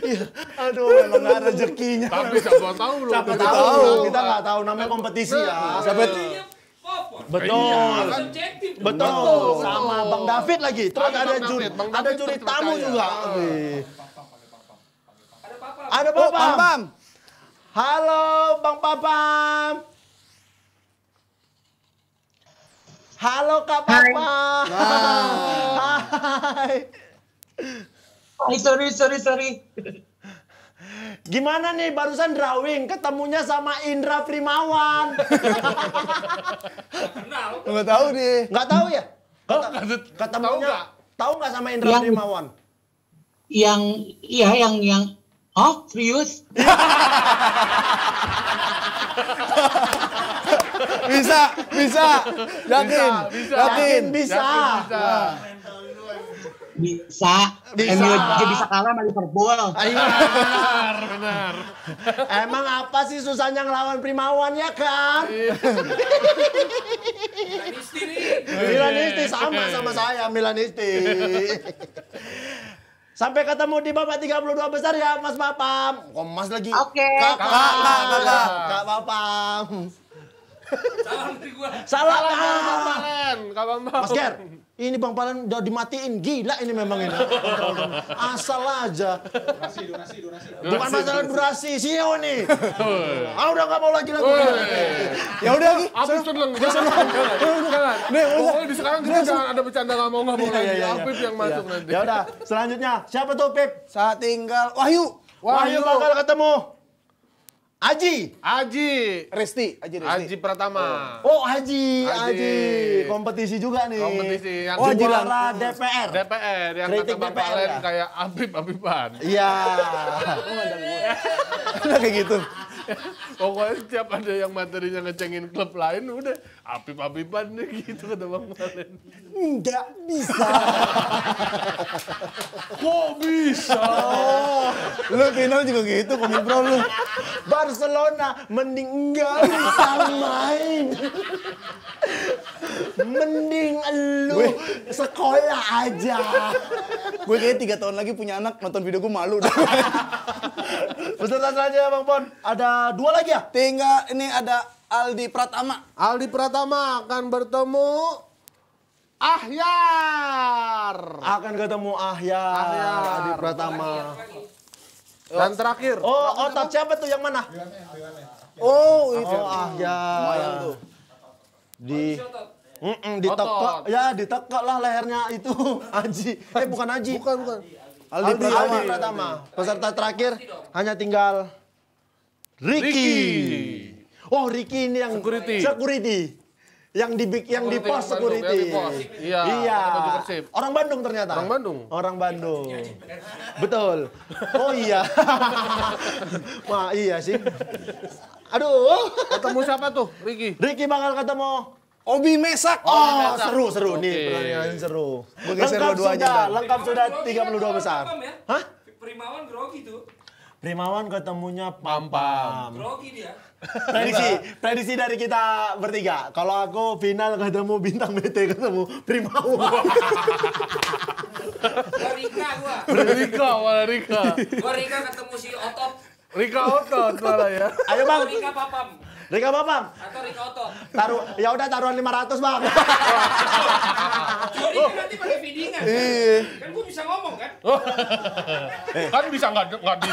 ya Aduh, emang gak rezekinya. Tapi siapa tahu loh. Siapa tahu. Kita nggak tahu namanya kompetisi ya. Siapa Betul. Iya, Betul. Betul. Sama Bang David lagi. Terus ada juri, ada juri tamu juga. Ada Bang Pam. Pam. Halo Bang Papam. Halo Kak Papam. Hai. Hai. Hai, sorry, sorry, sorry. Gimana nih barusan drawing ketemunya sama Indra Primawan? Enggak tahu nih. Enggak tahu ya? Oh, ketemunya tahu nggak sama Indra yang, Primawan? Yang ya yang yang Hah? Serius? bisa, bisa. Yakin, bisa, yakin. Bisa. Bisa. Bisa. Bisa. Bisa. juga bisa kalah sama Liverpool. Ah, iya. Benar, benar. Emang apa sih susahnya ngelawan Primawan ya kan? Iya. Milanisti nih. Iya, Milanisti sama sama saya, Milanisti. Sampai ketemu di babak 32 besar ya Mas Papam. Kok Mas lagi? Oke. Okay. Kakak, kakak, kakak. Kak Papam. Salam di gua. Salam, Salam Kak Papam. Mas Ger, ini Bang Palen udah dimatiin, gila ini memang ini. Asal aja. Durasi, durasi, durasi. Bukan masalah durasi, Sio nih. Ah udah gak mau lagi lagi. Ya udah lagi. Abis seneng. Jangan, jangan. Nih, udah. Di sekarang kita jangan ada bercanda gak mau nggak mau iya, lagi. Iya, iya. Apip yang masuk nanti. Ya udah, selanjutnya siapa tuh Pip? Saat tinggal Wahyu. Wahyu bakal ketemu Aji. Aji. Resti, Aji Resti. Aji Pratama. Oh, oh Aji, Aji. Kompetisi juga nih. Kompetisi yang oh, Aji DPR. DPR yang Kritik kata DPR ya? kayak Abib Abiban. Iya. Udah kayak gitu. Pokoknya setiap ada yang materinya ngecengin klub lain udah apip-apipan deh gitu kata Bang Valen. Enggak bisa. Kok bisa? lu final juga gitu komik bro lu. Barcelona mending enggak bisa main. Mending lu sekolah aja. gue kayaknya tiga tahun lagi punya anak nonton video gue malu. Beneran aja Bang Pon. Ada dua lagi ya? Tinggal ini ada Aldi Pratama. Aldi Pratama akan bertemu Ahyar. Akan ketemu Ahyar. Ahyar. Aldi Pratama. Dan terakhir. Oh, otak siapa tuh yang mana? Oh, itu. Oh, Ahyar. Lumayan tuh di Mm -mm, toko ya di toko lah lehernya itu Aji. Eh bukan Aji. Bukan bukan. Aldi, Aldi, Aldi Pratama. Peserta terakhir hanya tinggal Ricky. Ricky. Oh Ricky ini yang security. Security yang di yang di pos security. Iya. iya. Orang Bandung ternyata. Orang Bandung. Orang Bandung. Betul. Oh iya. Ma iya sih. Aduh. Ketemu siapa tuh, Ricky? Ricky bakal ketemu Obi Mesak. Oh, oh Mesak. seru seru okay. nih pertandingan seru. Lengkap seru dua-duanya. Lengkap sudah, tiga puluh dua besar. Ya. Hah? Primawan grogi tuh. Primawan ketemunya Pam Pam. Grogi dia prediksi, prediksi dari kita bertiga. Kalau aku final ketemu bintang BT ketemu Prima gua Rika gua. Rika, Rika. Gua Rika ketemu si Otot. Rika Otot malah ya. Ayo Bang. Rika Papam. Rika Papam. Atau Rika Otot. Taruh ya udah taruhan 500, Bang. oh. nanti pakai feedingan. Iya. Kan gue bisa ngomong kan? Oh. kan bisa nggak nggak di.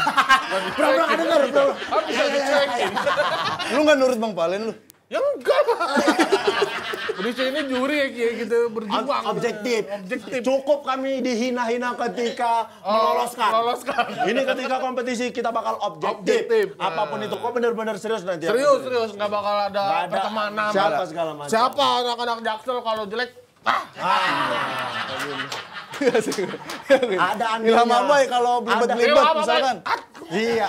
Bro, bro, bro? Kan bisa dicekin. Iya, iya, iya, lu nggak nurut bang Palen lu? Ya enggak lah. Di sini juri ya gitu berjuang. Objektif. Objektif. Cukup kami dihina-hina ketika oh, meloloskan. Meloloskan. Ini ketika kompetisi kita bakal objektif. objektif. Apapun itu, kok bener-bener serius nanti. Serius, serius. Nggak bakal ada, ada pertemanan. Siapa segala macam. Siapa anak-anak Jaksel kalau jelek Ah. ada iya, andilnya. Ilham Abai kalau belibet-belibet misalkan. Iya, iya.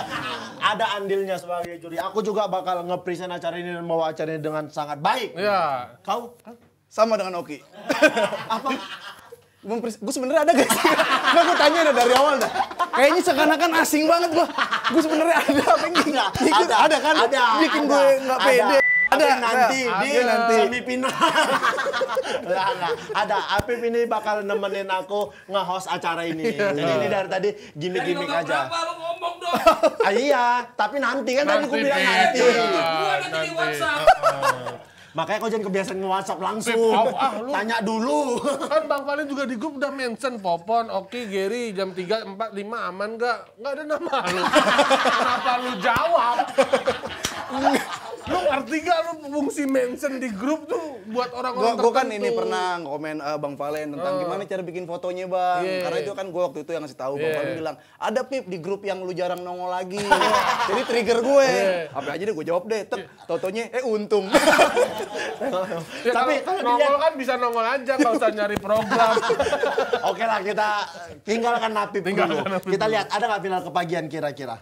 Ada andilnya sebagai juri. Aku juga bakal nge-present acara ini dan bawa acara ini dengan sangat baik. Iya. Kau? Sama dengan Oki. Apa? gue sebenernya ada gak sih? Nggak gue tanya dah dari awal dah. Kayaknya seakan-akan asing banget gue. Gue sebenarnya ada apa enggak? Ada, ada kan? Ada. Bikin gue nggak pede ada nanti di nanti. semifinal. lah. ada Apip ini bakal nemenin aku nge-host acara ini. Iya. Jadi ini dari tadi gimmick-gimmick aja. Berapa, lu ngomong dong. ah, iya, tapi nanti kan tadi aku bilang nanti. Iya. Gua nanti, nanti di WhatsApp. Makanya kau jangan kebiasaan nge-whatsapp langsung. Pip, ah, lu. Tanya dulu. Kan Bang Valen juga di grup udah mention Popon, Oki, Gary, jam 3, 4, 5 aman gak? Gak ada nama lu. Kenapa lu jawab? lu ngerti gak lu fungsi mention di grup tuh buat orang-orang gua, gua kan ini pernah komen uh, eh, Bang Valen tentang uh. gimana cara bikin fotonya Bang. Yeah. Karena iya. itu kan gua waktu itu yang ngasih tahu yeah. Bang Valen iya. bilang, "Ada Pip di grup yang lu jarang nongol lagi." Jadi trigger gue. Yeah. Apa aja deh gue jawab deh. Tek, yeah. eh untung. ya, Tapi kalau, iya. nongol kan bisa nongol aja kalau usah nyari program. Oke lah kita tinggalkan napi tinggalkan dulu. kita lihat ada nggak final kepagian kira-kira?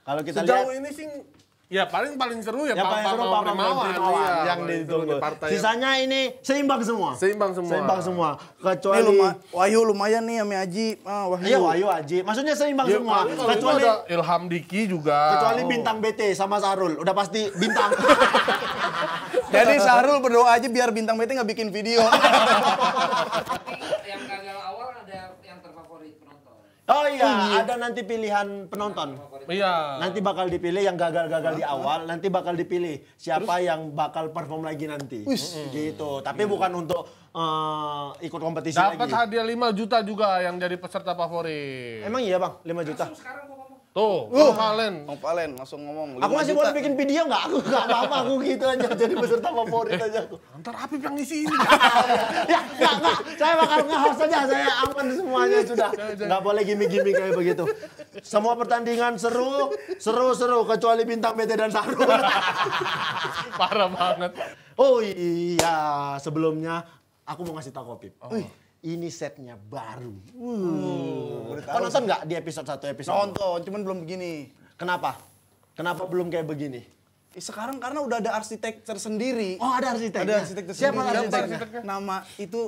Kalau kita Sejauh lihat, ini sih Ya paling paling seru ya, ya Pak seru Pak Pak Pak yang ditunggu. Sisanya ini seimbang semua. Seimbang semua. Seimbang semua. Kecuali ini luma, Wahyu lumayan nih sama Aji. Ah, Wahyu. Iya Wahyu Aji. Maksudnya seimbang ya, semua. Kecuali Ilham Diki juga. Kecuali bintang BT sama Sarul. Udah pasti bintang. Jadi Sarul berdoa aja biar bintang BT nggak bikin video. Oh iya, iya, ada nanti pilihan penonton. Iya. Nanti bakal dipilih yang gagal-gagal di awal, nanti bakal dipilih siapa Terus? yang bakal perform lagi nanti. Wish. Gitu. Iya. Tapi bukan untuk uh, ikut kompetisi Dapat lagi. Dapat hadiah 5 juta juga yang jadi peserta favorit. Emang iya, Bang? 5 juta. Langsung sekarang Tuh, uh. Oh. Om Valen. Om langsung ngomong. Aku masih mau bikin video nggak? Aku nggak apa-apa, aku gitu aja. Jadi peserta favorit eh, aja aku. Ntar Apip yang ngisi ini. ya, nggak, nggak. Saya bakal nge-host aja, saya aman semuanya iya, sudah. Iya, iya. Nggak boleh gimmick-gimmick kayak begitu. Semua pertandingan seru, seru-seru. Kecuali Bintang bete dan saru Parah banget. Oh iya, sebelumnya aku mau ngasih tau Kopip. Oh ini setnya baru. Hmm. Kau nonton nggak di episode satu episode? Nonton, cuman belum begini. Kenapa? Kenapa belum kayak begini? Eh, sekarang karena udah ada arsitek tersendiri. Oh ada arsitek. Ada arsitek tersendiri. Siapa arsiteknya? Nama itu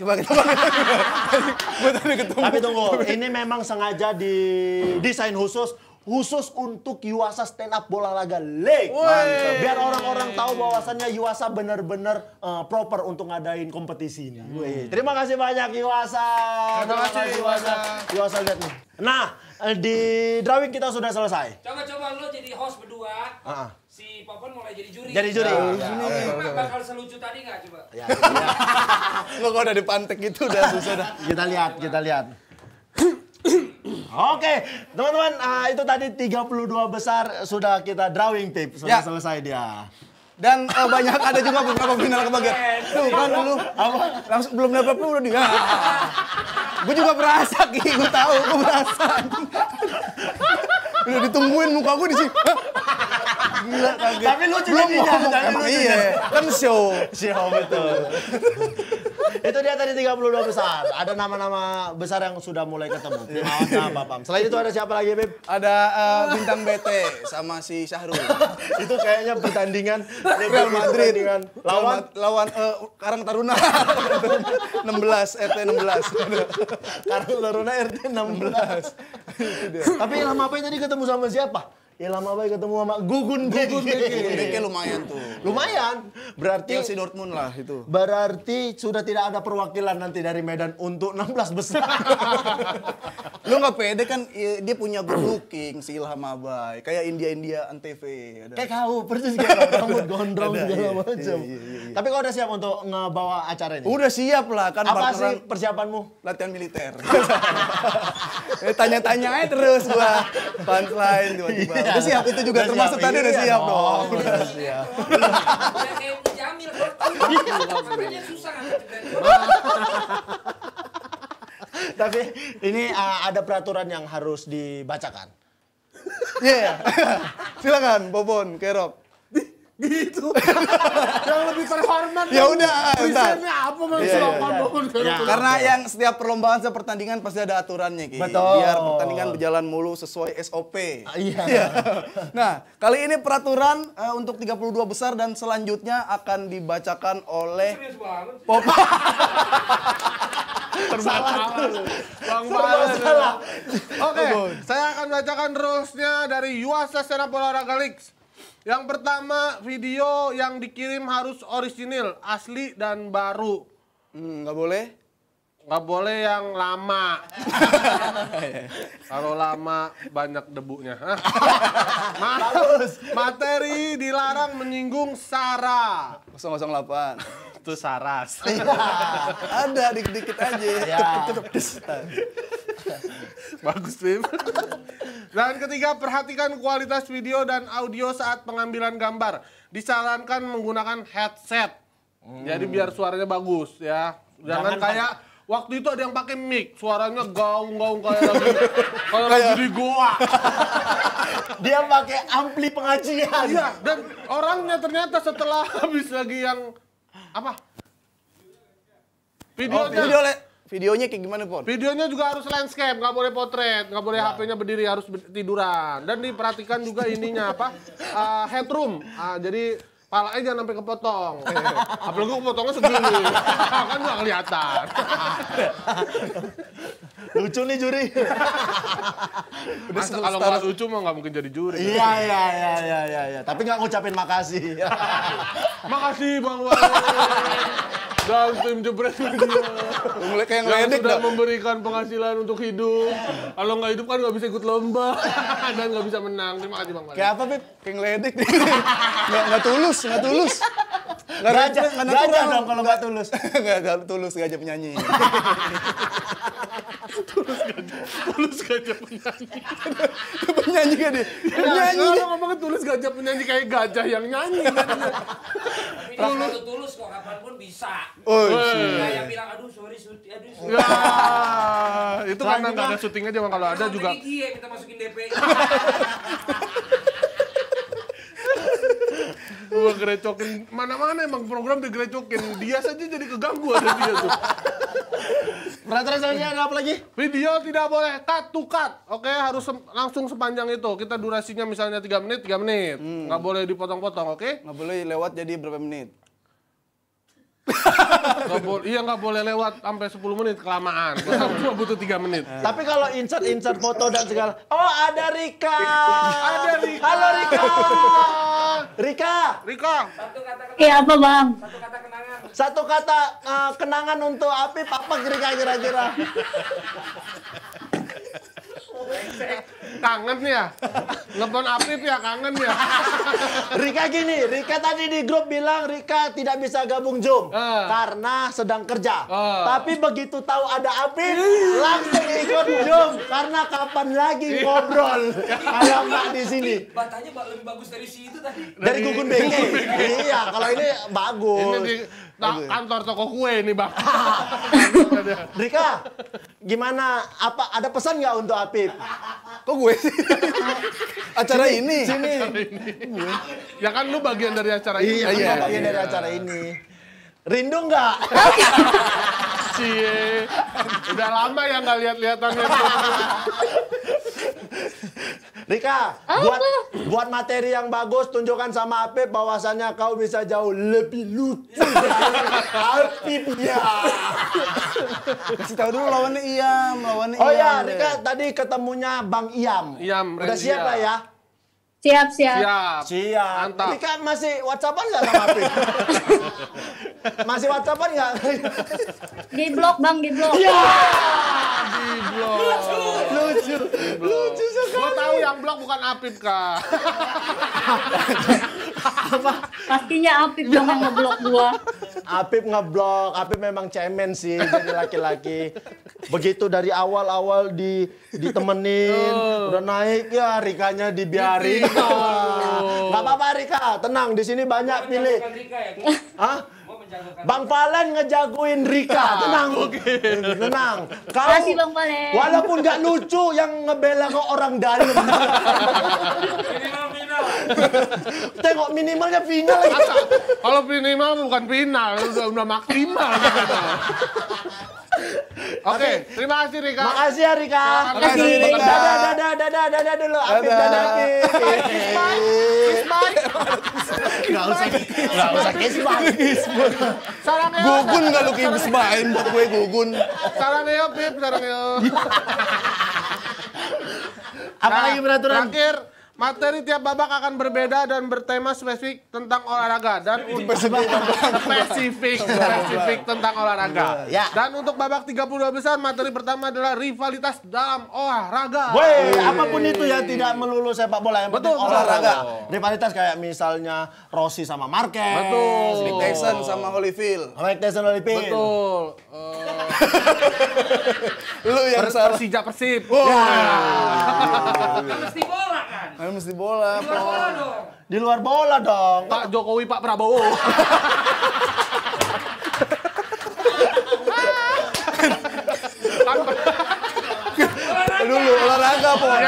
coba kita Tapi tunggu, ini memang sengaja di desain khusus khusus untuk Yuasa Stand Up Bola Laga leg, Biar orang-orang tahu bahwasannya Yuasa benar-benar uh, proper untuk ngadain kompetisi ini. Hmm. Terima kasih banyak Yuasa. Terima kasih, Yuasa. Yuasa lihat nih. Nah, eh, di drawing kita sudah selesai. Coba-coba lo jadi host berdua. Uh -uh si Popon mulai jadi juri. Jadi juri. Nah, ya, ya, ya, ya, bakal selucu tadi nggak coba? Ya, ya. Lo kok udah dipantek gitu udah susah dah. Kita lihat, kita lihat. Oke, teman-teman, uh, itu tadi 32 besar sudah kita drawing tip, sudah ya. selesai dia. Dan uh, banyak ada juga beberapa final kebagian. Tuh kan dulu apa? Langsung belum dapat pun udah dia. gue juga berasa, Ki. Gue tahu, gue berasa. udah ditungguin muka gue di sini. Gila kaget. Tapi lu belum jadi ngomong, iya. Kan show. Show betul itu dia tadi 32 besar. Ada nama-nama besar yang sudah mulai ketemu. Primawan Pam. Selain itu ada siapa lagi, Bib? Ada uh, bintang BT sama si Syahrul. itu kayaknya pertandingan Real Madrid dengan lawan lawan uh, Karang Taruna. 16 RT 16. Karang Taruna RT 16. Tapi lama apa tadi ketemu sama siapa? ya lama baik ketemu sama Gugun Beke. Gugun Beke. Gugun lumayan tuh. Lumayan. Berarti si Dortmund lah itu. Berarti sudah tidak ada perwakilan nanti dari Medan untuk 16 besar. Lu nggak pede kan ya, dia punya looking si Ilham Abai, kayak India-India Antv. Kayak kau persis kayak rambut gondrong ada, segala iya, macam. Iya, iya, iya. Tapi kau udah siap untuk ngebawa acara ini? Udah siap lah kan. Apa sih persiapanmu? Latihan militer. Eh, tanya-tanya aja terus gua. Punchline tiba-tiba ya, siap, itu juga termasuk siap, tadi iya udah siap iya. dong. Oh, udah siap. Udah kayak Jamil, dia susah Tapi ini uh, ada peraturan yang harus dibacakan. Iya. Yeah. Silakan Bobon, Kerok gitu yang lebih performan ya udah Misalnya ah, apa mas yeah, yeah, yeah. Yeah. karena ya. yang setiap perlombaan setiap pertandingan pasti ada aturannya gitu Betul. biar pertandingan berjalan mulu sesuai SOP ah, iya yeah. nah kali ini peraturan uh, untuk 32 besar dan selanjutnya akan dibacakan oleh Pop Salah. salah. Oke, okay, saya akan bacakan terusnya dari UASA Sepak Raga League. Yang pertama, video yang dikirim harus orisinil, asli dan baru. Hmm, nggak boleh? Nggak boleh yang lama. Kalau lama banyak debunya. Ma materi dilarang menyinggung Sara. 008 itu saras. Iya. Ada dikit-dikit aja. Ya. Bagus, Bim. Dan ketiga, perhatikan kualitas video dan audio saat pengambilan gambar. Disarankan menggunakan headset. Hmm. Jadi biar suaranya bagus ya. Jangan, Jangan kayak waktu itu ada yang pakai mic, suaranya gaung-gaung kayak lagi kayak lagi di goa. Dia pakai ampli pengajian. Iya, dan orangnya ternyata setelah habis lagi yang apa? Oh, Videonya. Oh, video Videonya kayak gimana, Pon? Videonya juga harus landscape, nggak boleh potret, nggak boleh nah. HP-nya berdiri, harus tiduran. Dan diperhatikan juga ininya apa? Uh, headroom. Uh, jadi palanya jangan sampai kepotong. Iya. Apalagi kepotongnya segini. kan nggak kelihatan lucu nih juri. kalau nggak lucu mah nggak mungkin jadi juri. Iya iya iya iya iya. Ya. Tapi nggak ngucapin makasih. makasih bang Wan. Dan tim jebret Mulai kayak ngeledek sudah dah. memberikan penghasilan untuk hidup. Kalau nggak hidup kan nggak bisa ikut lomba dan nggak bisa menang. Terima kasih bang Wan. Kayak apa Pip? Kayak ngeledek. nggak nggak tulus, nggak tulus. Gak, gak, gak, dong kalau nggak tulus. Nggak tulus, gak aja penyanyi. Tulus gajah, tulus gajah penyanyi. penyanyi kan dia? Penyanyi. Ya, ngomong tulus gajah penyanyi kayak gajah yang nyanyi. tulus. tulus kok kapanpun bisa. Oh, iya. Kayak bilang, aduh sorry sorry, aduh sorry. Ya, itu karena nggak ada syuting aja, kalau ada juga. ya kita masukin DP. gue gerecokin mana-mana emang program digerecokin dia saja jadi keganggu ada dia tuh peraturan selanjutnya ada apa lagi video tidak boleh cut to cut oke harus se langsung sepanjang itu kita durasinya misalnya 3 menit 3 menit hmm. nggak boleh dipotong-potong oke nggak boleh lewat jadi berapa menit gak bo iya nggak boleh lewat sampai 10 menit kelamaan. Iya. cuma butuh 3 menit. Iya. Tapi kalau insert-insert foto dan segala, oh ada Rika. ada Rika. Halo Rika. Rika. Rika. Satu kata kenangan. Iya apa bang? Satu kata kenangan. Satu kata uh, kenangan untuk Papa Rika kira-kira? kangen ya ngebon Apip ya kangen ya Rika gini Rika tadi di grup bilang Rika tidak bisa gabung Zoom uh. karena sedang kerja uh. tapi begitu tahu ada Apip langsung ikut Zoom karena kapan lagi ngobrol ada Mbak di sini batanya lebih bagus dari situ tadi dari, dari Gugun BG iya kalau ini bagus ini di, Ta nah, kantor toko kue ini bang. Rika, gimana? Apa ada pesan nggak untuk Apip? Kok gue sih? acara sini, ini. Sini. Acara ini. ya kan lu bagian dari acara ini. Iya, iya, iya bagian iya. dari acara ini. Rindu nggak? Cie, udah lama ya nggak lihat lihatannya Rika, Apa? buat buat materi yang bagus tunjukkan sama Apip bahwasannya kau bisa jauh lebih lucu Apip ya. Kasih tahu dulu lawan Iam, lawannya oh, iya, Iam. Oh ya, Rika tadi ketemunya Bang Iam. Iam, Udah siap lah ya? Siap, siap. Siap. Siap. Mantap. Rika masih WhatsAppan nggak sama Apip? Masih WhatsAppan nggak? di blok bang, di blok. Ya, di blok. Lucu, lucu, lucu sekali. Gua tahu yang blok bukan Apip kak. Apa? Pastinya Apip dong yang ngeblok gua. Apip ngeblok, Apip memang cemen sih jadi laki-laki. Begitu dari awal-awal di ditemenin, oh. udah naik ya Rikanya dibiarin. Gitu. Gak apa-apa Rika, tenang di sini banyak pilih. Ya, Hah? Bang Palen ngejagoin Rika, tenang. Okay. Tenang. Kau, Kasih Bang Palen. Walaupun gak lucu yang ngebela kau orang dalam. minimal final. Tengok minimalnya final. Kalau minimal bukan final, udah, udah maksimal. Oke, okay. terima kasih Rika. Makasih ya Rika. Makasih Rika. Dadah, dadah, dadah, dadah dulu. Afif, dadah Afif. Kisman, Kisman. Gak usah, gak usah Kisman. Kisman. Sarang Eo. Ya. Gugun gak lu Kisman, buat gue Gugun. Sarang Eo, ya, Pip, sarang Eo. Ya. Apalagi peraturan? Terakhir, Materi tiap babak akan berbeda dan bertema spesifik tentang olahraga dan untuk spesifik spesifik tentang olahraga. Ya. Dan untuk babak 32 besar materi pertama adalah rivalitas dalam olahraga. Woi, apapun itu ya tidak melulu sepak bola yang betul, olahraga. Betul. Rivalitas kayak misalnya Rossi sama Marquez. Betul. Mike Tyson sama Holyfield. Mike Tyson Holyfield. Betul. Uh... Lu yang Persija Persib. Wow. Ya. bola kan. Main mesti bola. Di luar bola dong. Di luar bola dong. Pak Jokowi, Pak Prabowo. dulu olahraga Pak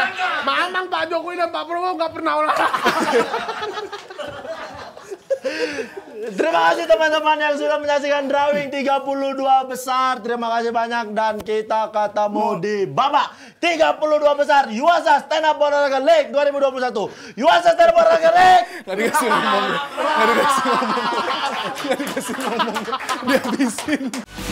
Mamang Pak Jokowi dan Pak Prabowo nggak pernah olahraga. Terima kasih teman-teman yang sudah menyaksikan drawing 32 besar. Terima kasih banyak dan kita ketemu di babak 32 besar Yuasa Stand Up Raga League 2021. Yuasa Stand Up Olahraga League. Gak dikasih ngomong. Gak dikasih ngomong. Gak dikasih ngomong. Dihabisin.